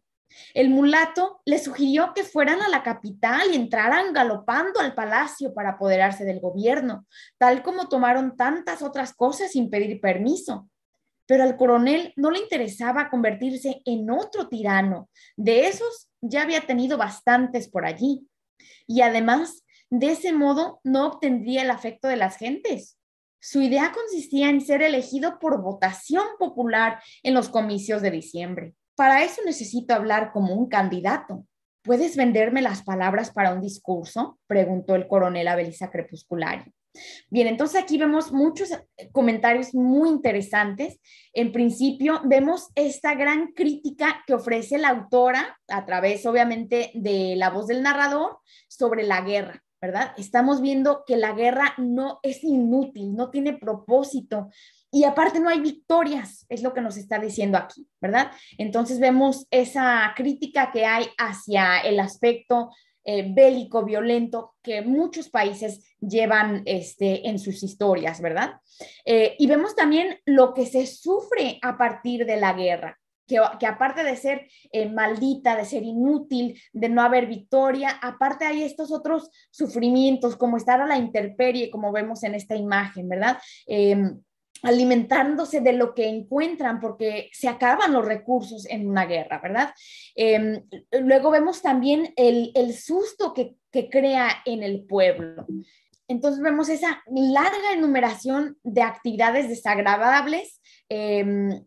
El mulato le sugirió que fueran a la capital y entraran galopando al palacio para apoderarse del gobierno, tal como tomaron tantas otras cosas sin pedir permiso. Pero al coronel no le interesaba convertirse en otro tirano. De esos ya había tenido bastantes por allí. Y además, de ese modo no obtendría el afecto de las gentes. Su idea consistía en ser elegido por votación popular en los comicios de diciembre. Para eso necesito hablar como un candidato. ¿Puedes venderme las palabras para un discurso? Preguntó el coronel Abelisa Belisa Bien, entonces aquí vemos muchos eh, comentarios muy interesantes. En principio, vemos esta gran crítica que ofrece la autora a través, obviamente, de la voz del narrador sobre la guerra. ¿verdad? Estamos viendo que la guerra no es inútil, no tiene propósito y aparte no hay victorias, es lo que nos está diciendo aquí, ¿verdad? Entonces vemos esa crítica que hay hacia el aspecto eh, bélico, violento, que muchos países llevan este, en sus historias, ¿verdad? Eh, y vemos también lo que se sufre a partir de la guerra que, aparte de ser eh, maldita, de ser inútil, de no haber victoria, aparte hay estos otros sufrimientos, como estar a la intemperie, como vemos en esta imagen, ¿verdad? Em, alimentándose de lo que encuentran porque se acaban los recursos en una guerra, ¿verdad? Em, luego vemos también el, susto que, crea en el pueblo. Entonces vemos esa larga enumeración de actividades desagradables eh,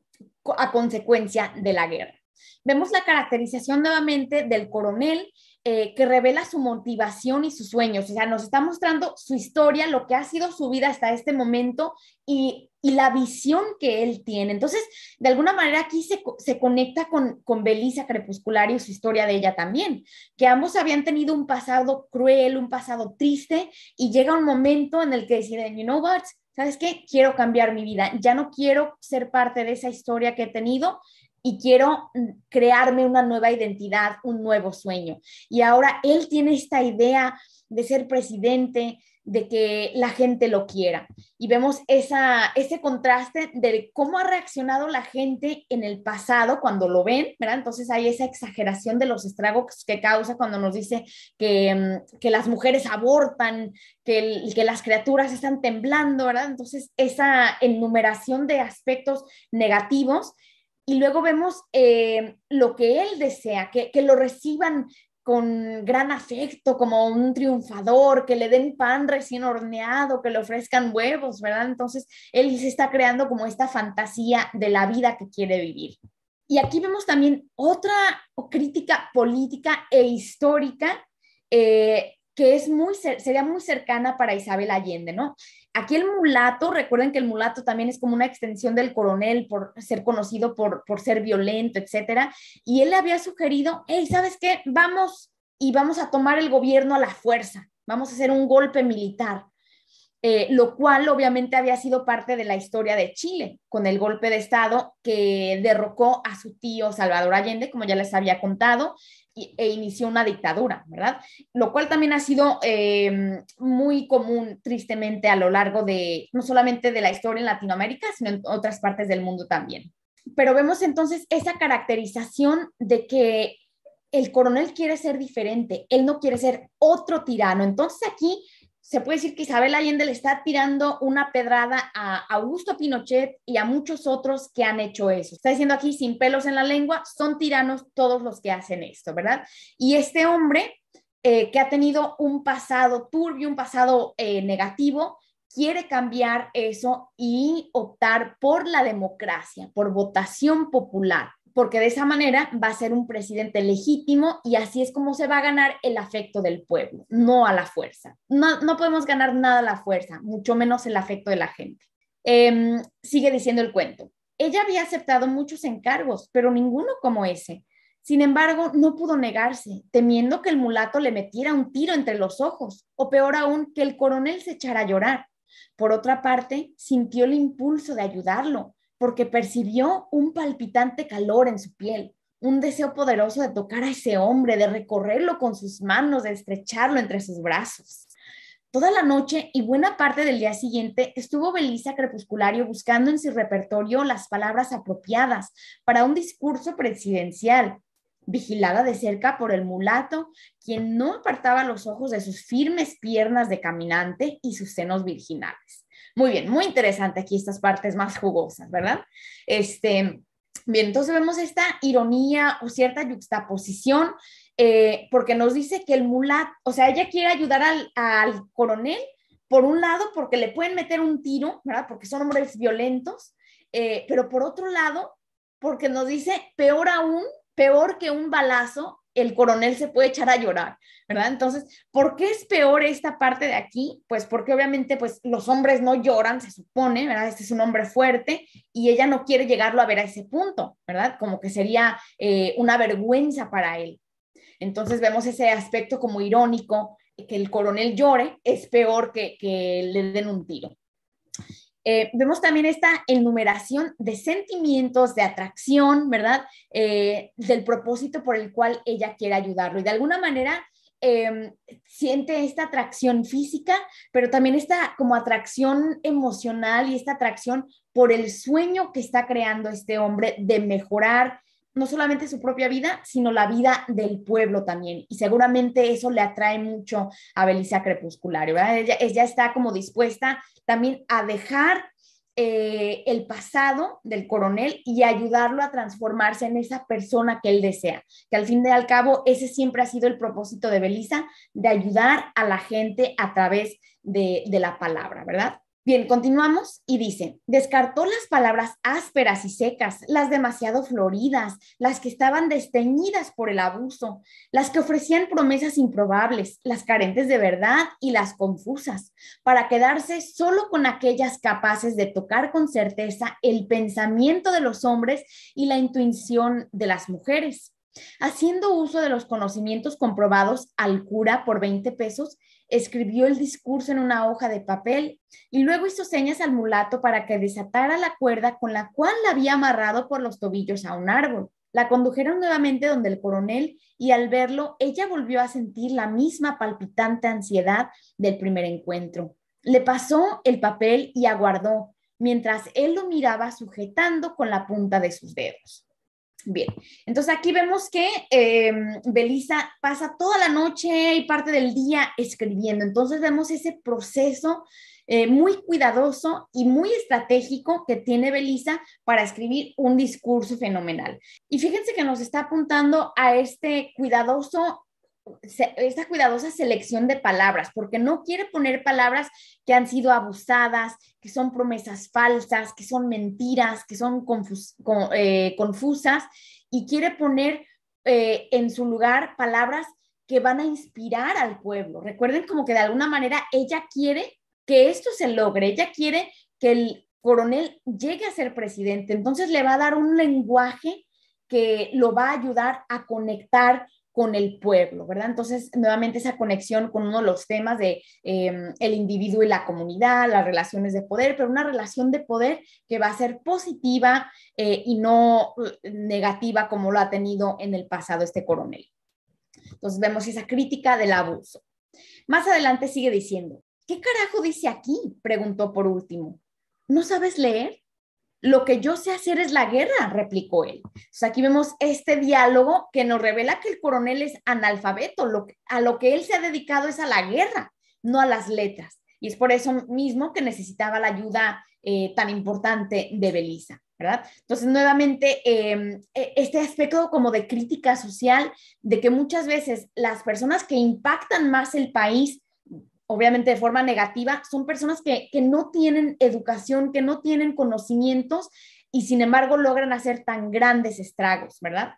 a consecuencia de la guerra. Vemos la caracterización nuevamente del coronel eh, que revela su motivación y sus sueños. O sea, nos está mostrando su historia, lo que ha sido su vida hasta este momento y, la visión que él tiene. Entonces, de alguna manera aquí se, conecta con, con Belisa Crepuscular y su historia de ella también, que ambos habían tenido un pasado cruel, un pasado triste y llega un momento en el que deciden, you know what, ¿sabes qué? Quiero cambiar mi vida, ya no quiero ser parte de esa historia que he tenido y quiero mm, crearme una nueva identidad, un nuevo sueño. Y ahora él tiene esta idea de ser presidente, de que la gente lo quiera. Y vemos esa, ese contraste de cómo ha reaccionado la gente en el pasado cuando lo ven, ¿verdad? Entonces hay esa exageración de los estragos que causa cuando nos dice que, mm, las mujeres abortan, que, que las criaturas están temblando, ¿verdad? Entonces esa enumeración de aspectos negativos y luego vemos eh, lo que él desea, que, que, lo reciban con gran afecto, como un triunfador, que le den pan recién horneado, que le ofrezcan huevos, ¿verdad? Entonces, él se está creando como esta fantasía de la vida que quiere vivir. Y aquí vemos también otra crítica política e histórica eh, que es muy, sería muy cercana para Isabel Allende, ¿no? Aquí el mulato, recuerden que el mulato también es como una extensión del coronel por ser conocido por, por ser violento, etcétera, y él le había sugerido, hey, ¿sabes qué? Vamos y vamos a tomar el gobierno a la fuerza, vamos a hacer un golpe militar. Eh, lo cual obviamente había sido parte de la historia de Chile, con el golpe de Estado que derrocó a su tío Salvador Allende, como ya les había contado, e inició una dictadura, ¿verdad? Lo cual también ha sido em, muy común, tristemente, a lo largo de, no solamente de la historia en Latinoamérica, sino en otras partes del mundo también. Pero vemos entonces esa caracterización de que el coronel quiere ser diferente, él no quiere ser otro tirano. Entonces aquí se puede decir que Isabel Allende le está tirando una pedrada a Augusto Pinochet y a muchos otros que han hecho eso. Está diciendo aquí sin pelos en la lengua, son tiranos todos los que hacen esto, ¿verdad? Y este hombre eh, que ha tenido un pasado turbio, un pasado eh, negativo, quiere cambiar eso y optar por la democracia, por votación popular porque de esa manera va a ser un presidente legítimo y así es como se va a ganar el afecto del pueblo, no a la fuerza. No, podemos ganar nada a la fuerza, mucho menos el afecto de la gente. Em, sigue diciendo el cuento. Ella había aceptado muchos encargos, pero ninguno como ese. Sin embargo, no pudo negarse, temiendo que el mulato le metiera un tiro entre los ojos, o peor aún, que el coronel se echara a llorar. Por otra parte, sintió el impulso de ayudarlo, porque percibió un palpitante calor en su piel, un deseo poderoso de tocar a ese hombre, de recorrerlo con sus manos, de estrecharlo entre sus brazos. Toda la noche y buena parte del día siguiente estuvo Belisa Crepusculario buscando en su repertorio las palabras apropiadas para un discurso presidencial, vigilada de cerca por el mulato, quien no apartaba los ojos de sus firmes piernas de caminante y sus senos virginales. Muy bien, muy interesante aquí estas partes más jugosas, ¿verdad? Este, bien, entonces vemos esta ironía o cierta yuxtaposición, eh, porque nos dice que el mulat, o sea, ella quiere ayudar al, coronel, por un lado, porque le pueden meter un tiro, ¿verdad? Porque son hombres violentos, eh, pero por otro lado, porque nos dice, peor aún, peor que un balazo el coronel se puede echar a llorar, ¿verdad? Entonces, ¿por qué es peor esta parte de aquí? Pues porque obviamente pues los hombres no lloran, se supone, ¿verdad? Este es un hombre fuerte y ella no quiere llegarlo a ver a ese punto, ¿verdad? Como que sería eh, una vergüenza para él. Entonces vemos ese aspecto como irónico, que el coronel llore es peor que, que le den un tiro. Eh, vemos también esta enumeración de sentimientos, de atracción, ¿verdad? Eh, del propósito por el cual ella quiere ayudarlo. Y de alguna manera em, siente esta atracción física, pero también esta como atracción emocional y esta atracción por el sueño que está creando este hombre de mejorar, no solamente su propia vida, sino la vida del pueblo también. Y seguramente eso le atrae mucho a Belisa Crepuscular ¿verdad? Ella, está como dispuesta también a dejar eh, el pasado del coronel y ayudarlo a transformarse en esa persona que él desea. Que al fin y al cabo, ese siempre ha sido el propósito de Belisa, de ayudar a la gente a través de la palabra, ¿verdad? Bien, continuamos y dice, descartó las palabras ásperas y secas, las demasiado floridas, las que estaban desteñidas por el abuso, las que ofrecían promesas improbables, las carentes de verdad y las confusas, para quedarse solo con aquellas capaces de tocar con certeza el pensamiento de los hombres y la intuición de las mujeres. Haciendo uso de los conocimientos comprobados al cura por 20 pesos, escribió el discurso en una hoja de papel y luego hizo señas al mulato para que desatara la cuerda con la cual la había amarrado por los tobillos a un árbol. La condujeron nuevamente donde el coronel y al verlo ella volvió a sentir la misma palpitante ansiedad del primer encuentro. Le pasó el papel y aguardó, mientras él lo miraba sujetando con la punta de sus dedos. Bien, entonces aquí vemos que em, Belisa pasa toda la noche y parte del día escribiendo. Entonces vemos ese proceso eh, muy cuidadoso y muy estratégico que tiene Belisa para escribir un discurso fenomenal. Y fíjense que nos está apuntando a este cuidadoso esta cuidadosa selección de palabras, porque no quiere poner palabras que han sido abusadas, que son promesas falsas, que son mentiras, que son eh, confusas, y quiere poner eh, en su lugar palabras que van a inspirar al pueblo. Recuerden como que de alguna manera ella quiere que esto se logre, ella quiere que el coronel llegue a ser presidente, entonces le va a dar un lenguaje que lo va a ayudar a conectar con el pueblo, ¿verdad? Entonces, nuevamente esa conexión con uno de los temas de em, el individuo y la comunidad, las relaciones de poder, pero una relación de poder que va a ser positiva eh, y no eh, negativa como lo ha tenido en el pasado este coronel. Entonces vemos esa crítica del abuso. Más adelante sigue diciendo, ¿qué carajo dice aquí? Preguntó por último. ¿No sabes leer? Lo que yo sé hacer es la guerra, replicó él. Entonces aquí vemos este diálogo que nos revela que el coronel es analfabeto, a lo que él se ha dedicado es a la guerra, no a las letras. Y es por eso mismo que necesitaba la ayuda eh, tan importante de Belisa. ¿verdad? Entonces, nuevamente, em, e, este aspecto como de crítica social, de que muchas veces las personas que impactan más el país obviamente de forma negativa, son personas que, no tienen educación, que no tienen conocimientos y sin embargo logran hacer tan grandes estragos, ¿verdad?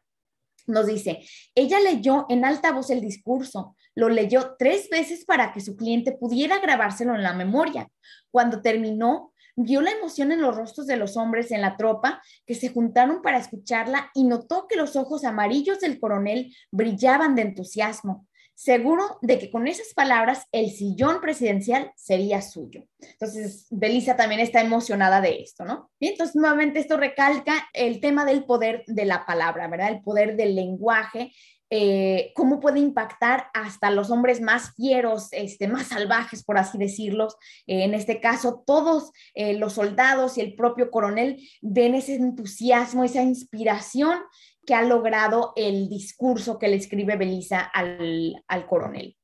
Nos dice, ella leyó en alta voz el discurso, lo leyó tres veces para que su cliente pudiera grabárselo en la memoria. Cuando terminó, vio la emoción en los rostros de los hombres en la tropa que se juntaron para escucharla y notó que los ojos amarillos del coronel brillaban de entusiasmo seguro de que con esas palabras el sillón presidencial sería suyo. Entonces, Belisa también está emocionada de esto, ¿no? Y entonces, nuevamente, esto recalca el tema del poder de la palabra, ¿verdad? El poder del lenguaje. Eh, cómo puede impactar hasta los hombres más fieros, este, más salvajes, por así decirlos. Eh, en este caso, todos eh, los soldados y el propio coronel ven ese entusiasmo, esa inspiración que ha logrado el discurso que le escribe Belisa al, al coronel.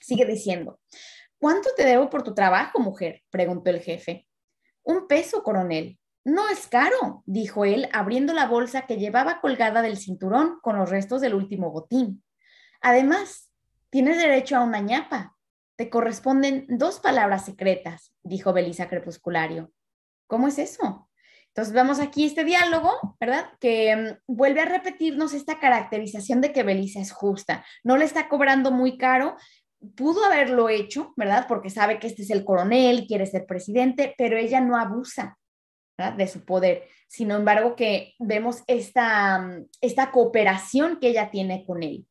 Sigue diciendo, ¿cuánto te debo por tu trabajo, mujer? preguntó el jefe. Un peso, coronel. No es caro, dijo él, abriendo la bolsa que llevaba colgada del cinturón con los restos del último botín. Además, tienes derecho a una ñapa. Te corresponden dos palabras secretas, dijo Belisa Crepusculario. ¿Cómo es eso? Entonces vemos aquí este diálogo, ¿verdad? Que mm, vuelve a repetirnos esta caracterización de que Belisa es justa, no le está cobrando muy caro, pudo haberlo hecho, ¿verdad? Porque sabe que este es el coronel, quiere ser presidente, pero ella no abusa, de su poder. Sin embargo, que vemos esta, mm, esta cooperación que ella tiene con él.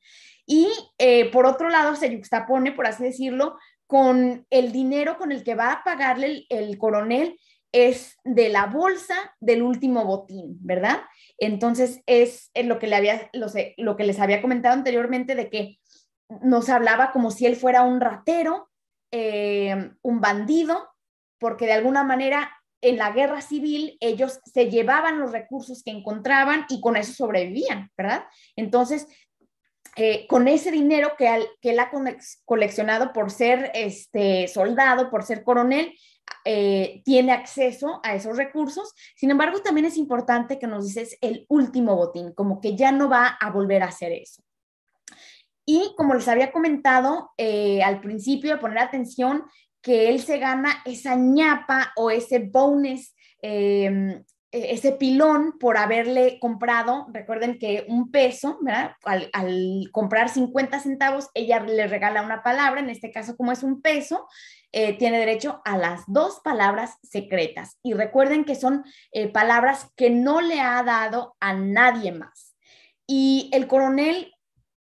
Y eh, por otro lado, se yuxtapone, por así decirlo, con el dinero con el que va a pagarle el coronel es de la bolsa del último botín, ¿verdad? Entonces es eh, lo que, le había, sé, lo que les había comentado anteriormente de que nos hablaba como si él fuera un ratero, eh, un bandido, porque de alguna manera en la guerra civil ellos se llevaban los recursos que encontraban y con eso sobrevivían, ¿verdad? Entonces eh, con ese dinero que, él ha coleccionado por ser este, soldado, por ser coronel, eh, tiene acceso a esos recursos. Sin embargo, también es importante que nos dices el último botín, como que ya no va a volver a hacer eso. Y como les había comentado eh, al principio, poner atención que él se gana esa ñapa o ese bonus eh, eh, ese pilón por haberle comprado, recuerden que un peso, ¿verdad? Al, comprar 50 centavos, ella le regala una palabra, en este caso como es un peso, eh, tiene derecho a las dos palabras secretas. Y recuerden que son eh, palabras que no le ha dado a nadie más. Y el coronel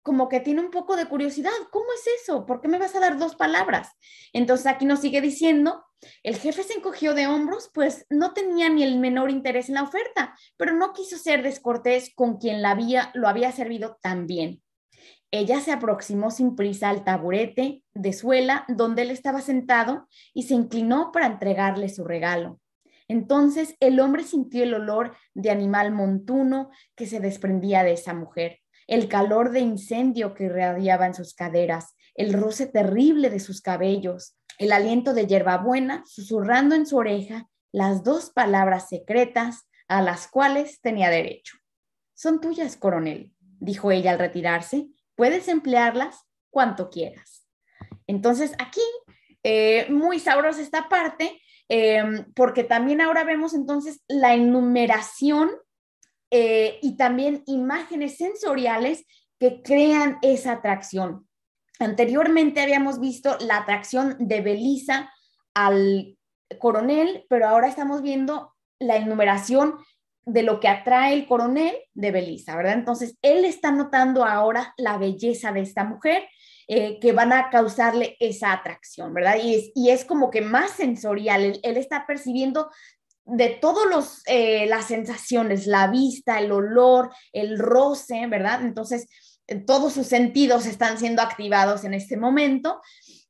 como que tiene un poco de curiosidad, ¿cómo es eso? ¿Por qué me vas a dar dos palabras? Entonces aquí nos sigue diciendo, el jefe se encogió de hombros, pues no tenía ni el menor interés en la oferta, pero no quiso ser descortés con quien la había, lo había servido tan bien. Ella se aproximó sin prisa al taburete de suela donde él estaba sentado y se inclinó para entregarle su regalo. Entonces el hombre sintió el olor de animal montuno que se desprendía de esa mujer el calor de incendio que irradiaba en sus caderas, el roce terrible de sus cabellos, el aliento de hierbabuena susurrando en su oreja las dos palabras secretas a las cuales tenía derecho. Son tuyas, coronel, dijo ella al retirarse. Puedes emplearlas cuanto quieras. Entonces, aquí, eh, muy sabrosa esta parte, eh, porque también ahora vemos entonces la enumeración eh, y también imágenes sensoriales que crean esa atracción. Anteriormente habíamos visto la atracción de Belisa al coronel, pero ahora estamos viendo la enumeración de lo que atrae el coronel de Belisa, ¿verdad? Entonces, él está notando ahora la belleza de esta mujer eh, que van a causarle esa atracción, ¿verdad? Y es, y es como que más sensorial, él está percibiendo de todas eh, las sensaciones, la vista, el olor, el roce, ¿verdad? Entonces, eh, todos sus sentidos están siendo activados en este momento.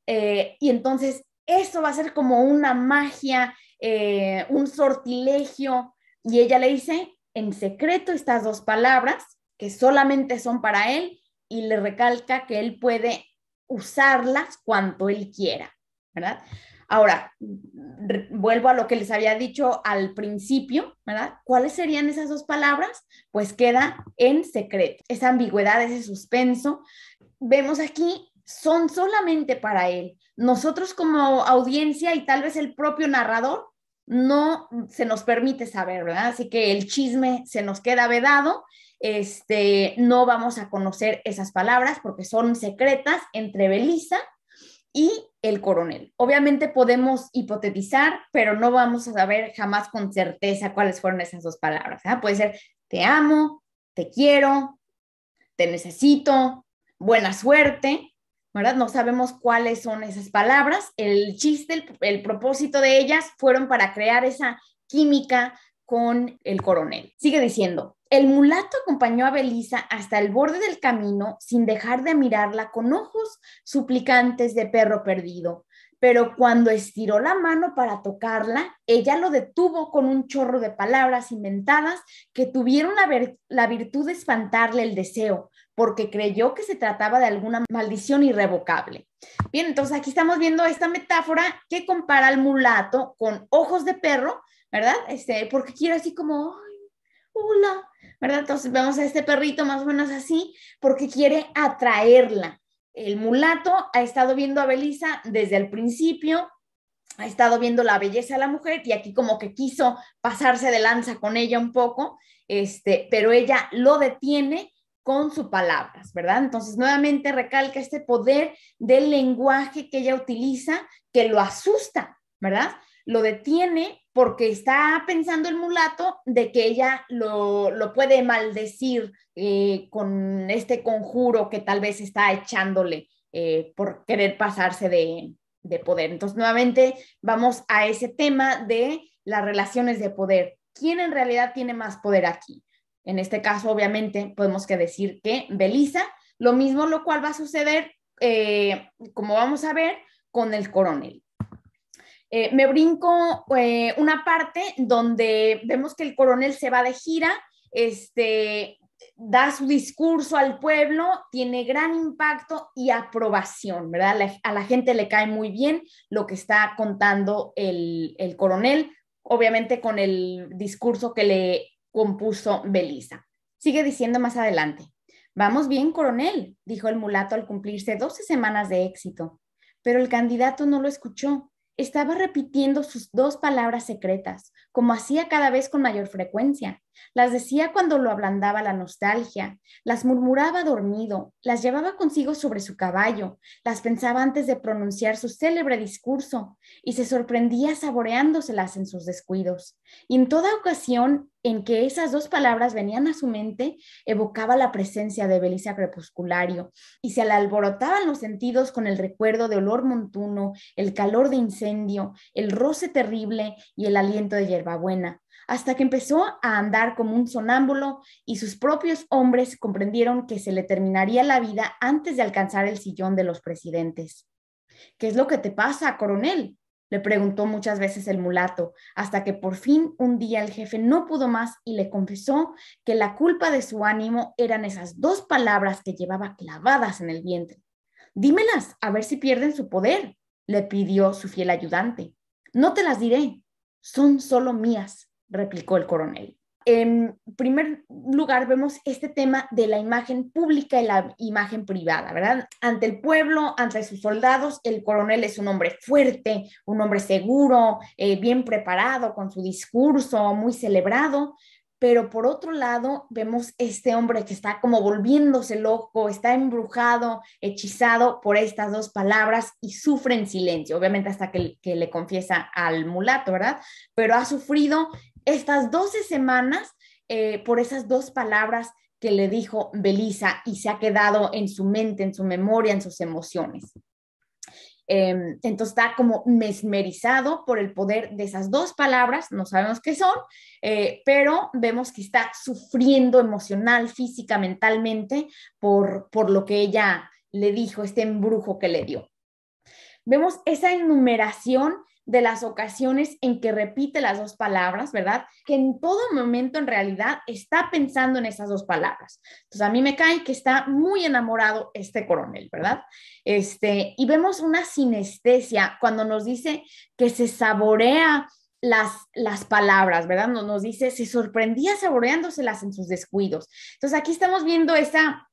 Eh, y entonces, eso va a ser como una magia, un sortilegio. Y ella le dice, en secreto, estas dos palabras que solamente son para él y le recalca que él puede usarlas cuanto él quiera, ¿verdad? Ahora, vuelvo a lo que les había dicho al principio, ¿verdad? ¿Cuáles serían esas dos palabras? Pues queda en secreto. Esa ambigüedad, ese suspenso. Vemos aquí, son solamente para él. Nosotros como audiencia y tal vez el propio narrador no se nos permite saber, ¿verdad? Así que el chisme se nos queda vedado, este, no vamos a conocer esas palabras porque son secretas entre Belisa y el coronel. Obviamente podemos hipotetizar, pero no vamos a saber jamás con certeza cuáles fueron esas dos palabras. ¿ah? Puede ser te amo, te quiero, te necesito, buena suerte, ¿verdad? No sabemos cuáles son esas palabras. El chiste, el, propósito de ellas fueron para crear esa química con el coronel. Sigue diciendo, el mulato acompañó a Belisa hasta el borde del camino sin dejar de mirarla con ojos suplicantes de perro perdido, pero cuando estiró la mano para tocarla, ella lo detuvo con un chorro de palabras inventadas que tuvieron la, virtud de espantarle el deseo, porque creyó que se trataba de alguna maldición irrevocable. Bien, entonces aquí estamos viendo esta metáfora que compara al mulato con ojos de perro, ¿verdad? Este, porque quiere así como, hola, ¿verdad? Entonces vemos a este perrito más o menos así porque quiere atraerla. El mulato ha estado viendo a Belisa desde el principio, ha estado viendo la belleza de la mujer y aquí como que quiso pasarse de lanza con ella un poco, este, pero ella lo detiene con sus palabras, ¿verdad? Entonces, nuevamente recalca este poder del lenguaje que ella utiliza, que lo asusta, ¿verdad? Lo detiene porque está pensando el mulato de que ella lo, puede maldecir eh, con este conjuro que tal vez está echándole eh, por querer pasarse de, poder. Entonces, nuevamente vamos a ese tema de las relaciones de poder. ¿Quién en realidad tiene más poder aquí? En este caso, obviamente, podemos que decir que Belisa, lo mismo lo cual va a suceder, eh, como vamos a ver, con el coronel. Eh, me brinco eh, una parte donde vemos que el coronel se va de gira, este, da su discurso al pueblo, tiene gran impacto y aprobación, ¿verdad? a la gente le cae muy bien lo que está contando el, el coronel, obviamente con el discurso que le compuso Belisa. Sigue diciendo más adelante. Vamos bien, coronel, dijo el mulato al cumplirse 12 semanas de éxito. Pero el candidato no lo escuchó estaba repitiendo sus dos palabras secretas, como hacía cada vez con mayor frecuencia. Las decía cuando lo ablandaba la nostalgia, las murmuraba dormido, las llevaba consigo sobre su caballo, las pensaba antes de pronunciar su célebre discurso y se sorprendía saboreándoselas en sus descuidos. Y en toda ocasión en que esas dos palabras venían a su mente, evocaba la presencia de Belisa crepusculario y se le alborotaban los sentidos con el recuerdo de olor montuno, el calor de incendio, el roce terrible y el aliento de hierbabuena hasta que empezó a andar como un sonámbulo y sus propios hombres comprendieron que se le terminaría la vida antes de alcanzar el sillón de los presidentes. ¿Qué es lo que te pasa, coronel? le preguntó muchas veces el mulato, hasta que por fin un día el jefe no pudo más y le confesó que la culpa de su ánimo eran esas dos palabras que llevaba clavadas en el vientre. Dímelas, a ver si pierden su poder, le pidió su fiel ayudante. No te las diré, son solo mías replicó el coronel. En primer lugar, vemos este tema de la imagen pública y la imagen privada, ¿verdad? Ante el pueblo, ante sus soldados, el coronel es un hombre fuerte, un hombre seguro, eh, bien preparado, con su discurso muy celebrado, pero por otro lado vemos este hombre que está como volviéndose loco, está embrujado, hechizado por estas dos palabras y sufre en silencio, obviamente hasta que, que le confiesa al mulato, ¿verdad? Pero ha sufrido estas 12 semanas eh, por esas dos palabras que le dijo Belisa y se ha quedado en su mente, en su memoria, en sus emociones. Em, entonces está como mesmerizado por el poder de esas dos palabras, no sabemos qué son, eh, pero vemos que está sufriendo emocional, física, mentalmente por, por lo que ella le dijo, este embrujo que le dio. Vemos esa enumeración de las ocasiones en que repite las dos palabras, ¿verdad? Que en todo momento en realidad está pensando en esas dos palabras. Entonces a mí me cae que está muy enamorado este coronel, ¿verdad? Este, y vemos una sinestesia cuando nos dice que se saborea las, las palabras, ¿verdad? Nos, nos dice, se sorprendía saboreándoselas en sus descuidos. Entonces aquí estamos viendo esa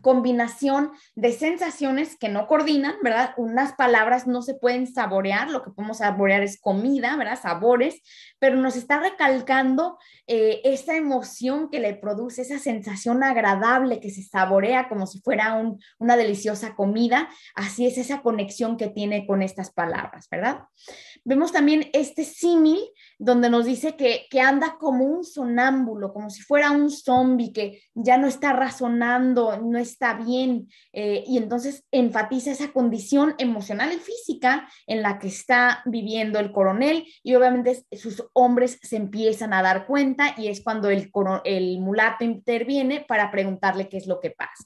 combinación de sensaciones que no coordinan, ¿verdad? Unas palabras no se pueden saborear, lo que podemos saborear es comida, ¿verdad? Sabores, pero nos está recalcando eh, esa emoción que le produce, esa sensación agradable que se saborea como si fuera una deliciosa comida, así es esa conexión que tiene con estas palabras, ¿verdad? vemos también este símil donde nos dice que, que, anda como un sonámbulo, como si fuera un zombie que ya no está razonando, no está bien, eh, y entonces enfatiza esa condición emocional y física en la que está viviendo el coronel, y obviamente sus hombres se empiezan a dar cuenta, y es cuando el mulato interviene para preguntarle qué es lo que pasa.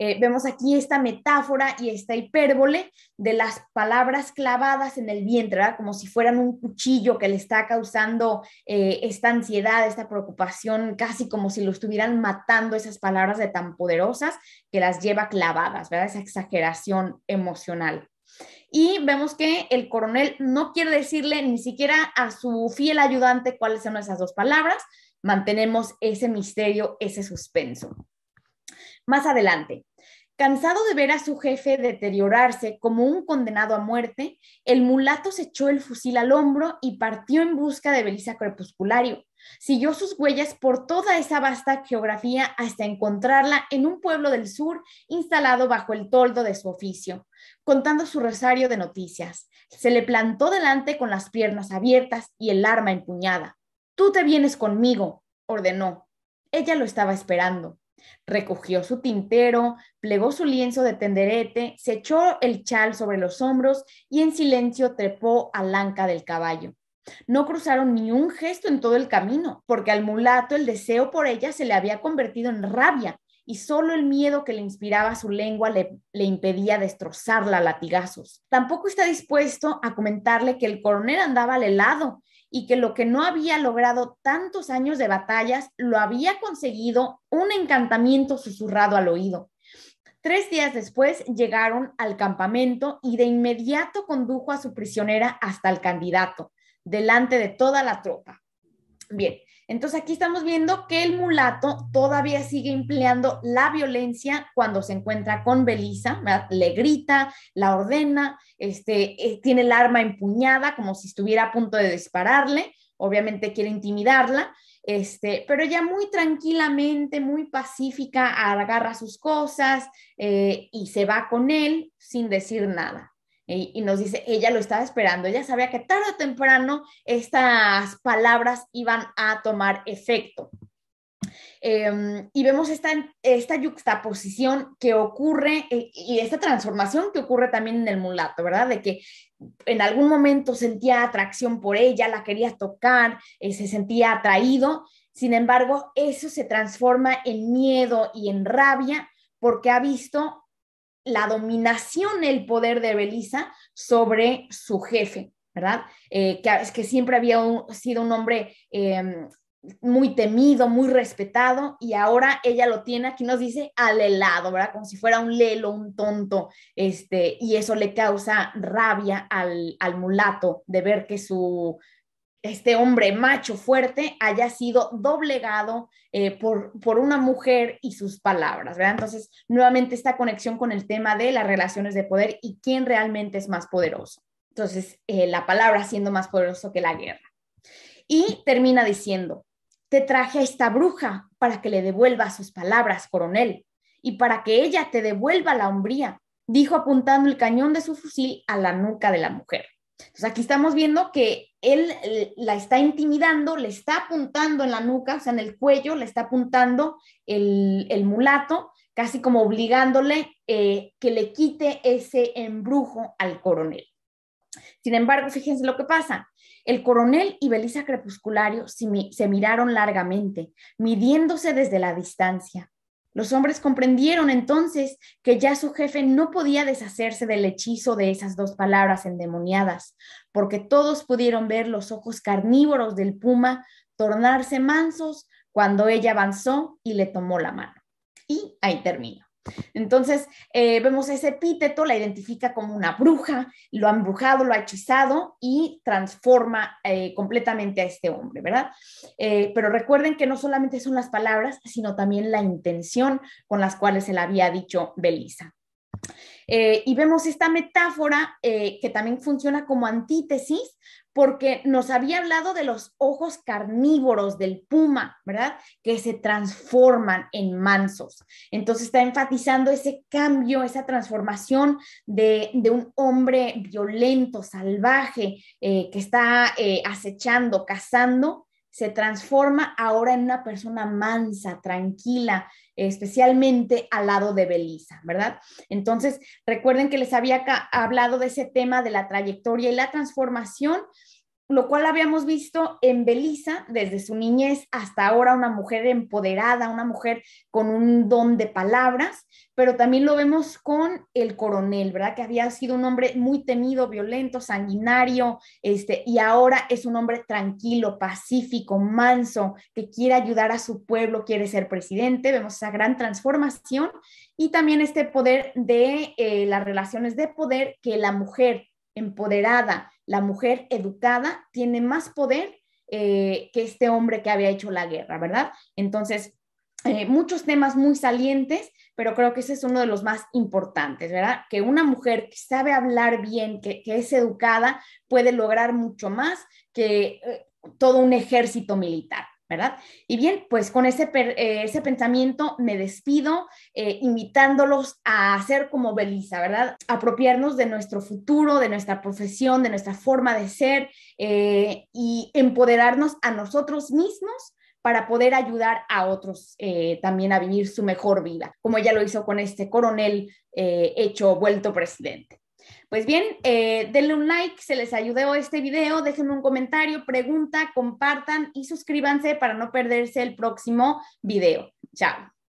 Eh, vemos aquí esta metáfora y esta hipérbole de las palabras clavadas en el vientre, como si fueran un cuchillo que le está causando eh, esta ansiedad, esta preocupación, casi como si lo estuvieran matando esas palabras de tan poderosas que las lleva clavadas, ¿verdad? esa exageración emocional. Y vemos que el coronel no quiere decirle ni siquiera a su fiel ayudante cuáles son esas dos palabras. Mantenemos ese misterio, ese suspenso más adelante. Cansado de ver a su jefe deteriorarse como un condenado a muerte, el mulato se echó el fusil al hombro y partió en busca de Belisa Crepusculario. Siguió sus huellas por toda esa vasta geografía hasta encontrarla en un pueblo del sur instalado bajo el toldo de su oficio, contando su rosario de noticias. Se le plantó delante con las piernas abiertas y el arma empuñada. Tú te vienes conmigo, ordenó. Ella lo estaba esperando. Recogió su tintero, plegó su lienzo de tenderete, se echó el chal sobre los hombros y en silencio trepó al anca del caballo. No cruzaron ni un gesto en todo el camino, porque al mulato el deseo por ella se le había convertido en rabia y solo el miedo que le inspiraba su lengua le, le, impedía destrozarla a latigazos. Tampoco está dispuesto a comentarle que el coronel andaba al helado y que lo que no había logrado tantos años de batallas lo había conseguido un encantamiento susurrado al oído. Tres días después llegaron al campamento y de inmediato condujo a su prisionera hasta el candidato, delante de toda la tropa. Bien, entonces aquí estamos viendo que el mulato todavía sigue empleando la violencia cuando se encuentra con Belisa, le grita, la ordena, este, eh, tiene el arma empuñada como si estuviera a punto de dispararle, obviamente quiere intimidarla, este, pero ella muy tranquilamente, muy pacífica, agarra sus cosas eh, y se va con él sin decir nada. Y, nos dice, ella lo estaba esperando, ella sabía que tarde o temprano estas palabras iban a tomar efecto. Em, y vemos esta, esta yuxtaposición que ocurre eh, y esta transformación que ocurre también en el mulato, ¿verdad? De que en algún momento sentía atracción por ella, la quería tocar, eh, se sentía atraído, sin embargo, eso se transforma en miedo y en rabia porque ha visto la dominación, el poder de Belisa sobre su jefe, ¿verdad? Eh, que, que, siempre había sido un hombre em, muy temido, muy respetado, y ahora ella lo tiene, aquí nos dice, al helado, ¿verdad? Como si fuera un lelo, un tonto, este, y eso le causa rabia al mulato de ver que su, este hombre macho fuerte haya sido doblegado eh, por, por una mujer y sus palabras, ¿verdad? Entonces, nuevamente esta conexión con el tema de las relaciones de poder y quién realmente es más poderoso. Entonces, eh, la palabra siendo más poderoso que la guerra. Y termina diciendo, te traje a esta bruja para que le devuelva sus palabras, coronel, y para que ella te devuelva la hombría, dijo apuntando el cañón de su fusil a la nuca de la mujer. Entonces, aquí estamos viendo que él eh, la está intimidando, le está apuntando en la nuca, o sea, en el cuello, le está apuntando el, mulato, casi como obligándole eh, que le quite ese embrujo al coronel. Sin embargo, fíjense lo que pasa. El coronel y Belisa Crepusculario se miraron largamente, midiéndose desde la distancia. Los hombres comprendieron entonces que ya su jefe no podía deshacerse del hechizo de esas dos palabras endemoniadas, porque todos pudieron ver los ojos carnívoros del puma tornarse mansos cuando ella avanzó y le tomó la mano. Y ahí termino. Entonces, eh, vemos ese epíteto, la identifica como una bruja, lo ha embrujado, lo ha hechizado y transforma eh, completamente a este hombre, ¿verdad? Eh, pero recuerden que no solamente son las palabras, sino también la intención con las cuales se la había dicho Belisa. y vemos esta metáfora que también funciona como antítesis porque nos había hablado de los ojos carnívoros del puma, ¿verdad? Que se transforman en mansos. Entonces está enfatizando ese cambio, esa transformación de, un hombre violento, salvaje, eh, que está eh, acechando, cazando, se transforma ahora en una persona mansa, tranquila, especialmente al lado de Belisa, ¿verdad? Entonces, recuerden que les había hablado de ese tema de la trayectoria y la transformación lo cual habíamos visto en Belisa desde su niñez hasta ahora, una mujer empoderada, una mujer con un don de palabras, pero también lo vemos con el coronel, ¿verdad? Que había sido un hombre muy temido, violento, sanguinario, este, y ahora es un hombre tranquilo, pacífico, manso, que quiere ayudar a su pueblo, quiere ser presidente, vemos esa gran transformación y también este poder de eh, las relaciones de poder que la mujer empoderada, la mujer educada, tiene más poder eh, que este hombre que había hecho la guerra, ¿verdad? Entonces, eh, muchos temas muy salientes, pero creo que ese es uno de los más importantes, ¿verdad? Que una mujer que sabe hablar bien, que, es educada, puede lograr mucho más que eh, todo un ejército militar. ¿verdad? Y bien, pues con ese, eh, pensamiento me despido, eh, invitándolos a hacer como Belisa, ¿verdad? Apropiarnos de nuestro futuro, de nuestra profesión, de nuestra forma de ser eh, y empoderarnos a nosotros mismos para poder ayudar a otros también a vivir su mejor vida, como ella lo hizo con este coronel hecho vuelto presidente. Pues bien, eh, denle un like, se les ayudó este video, déjenme un comentario, pregunta, compartan y suscríbanse para no perderse el próximo video. Chao.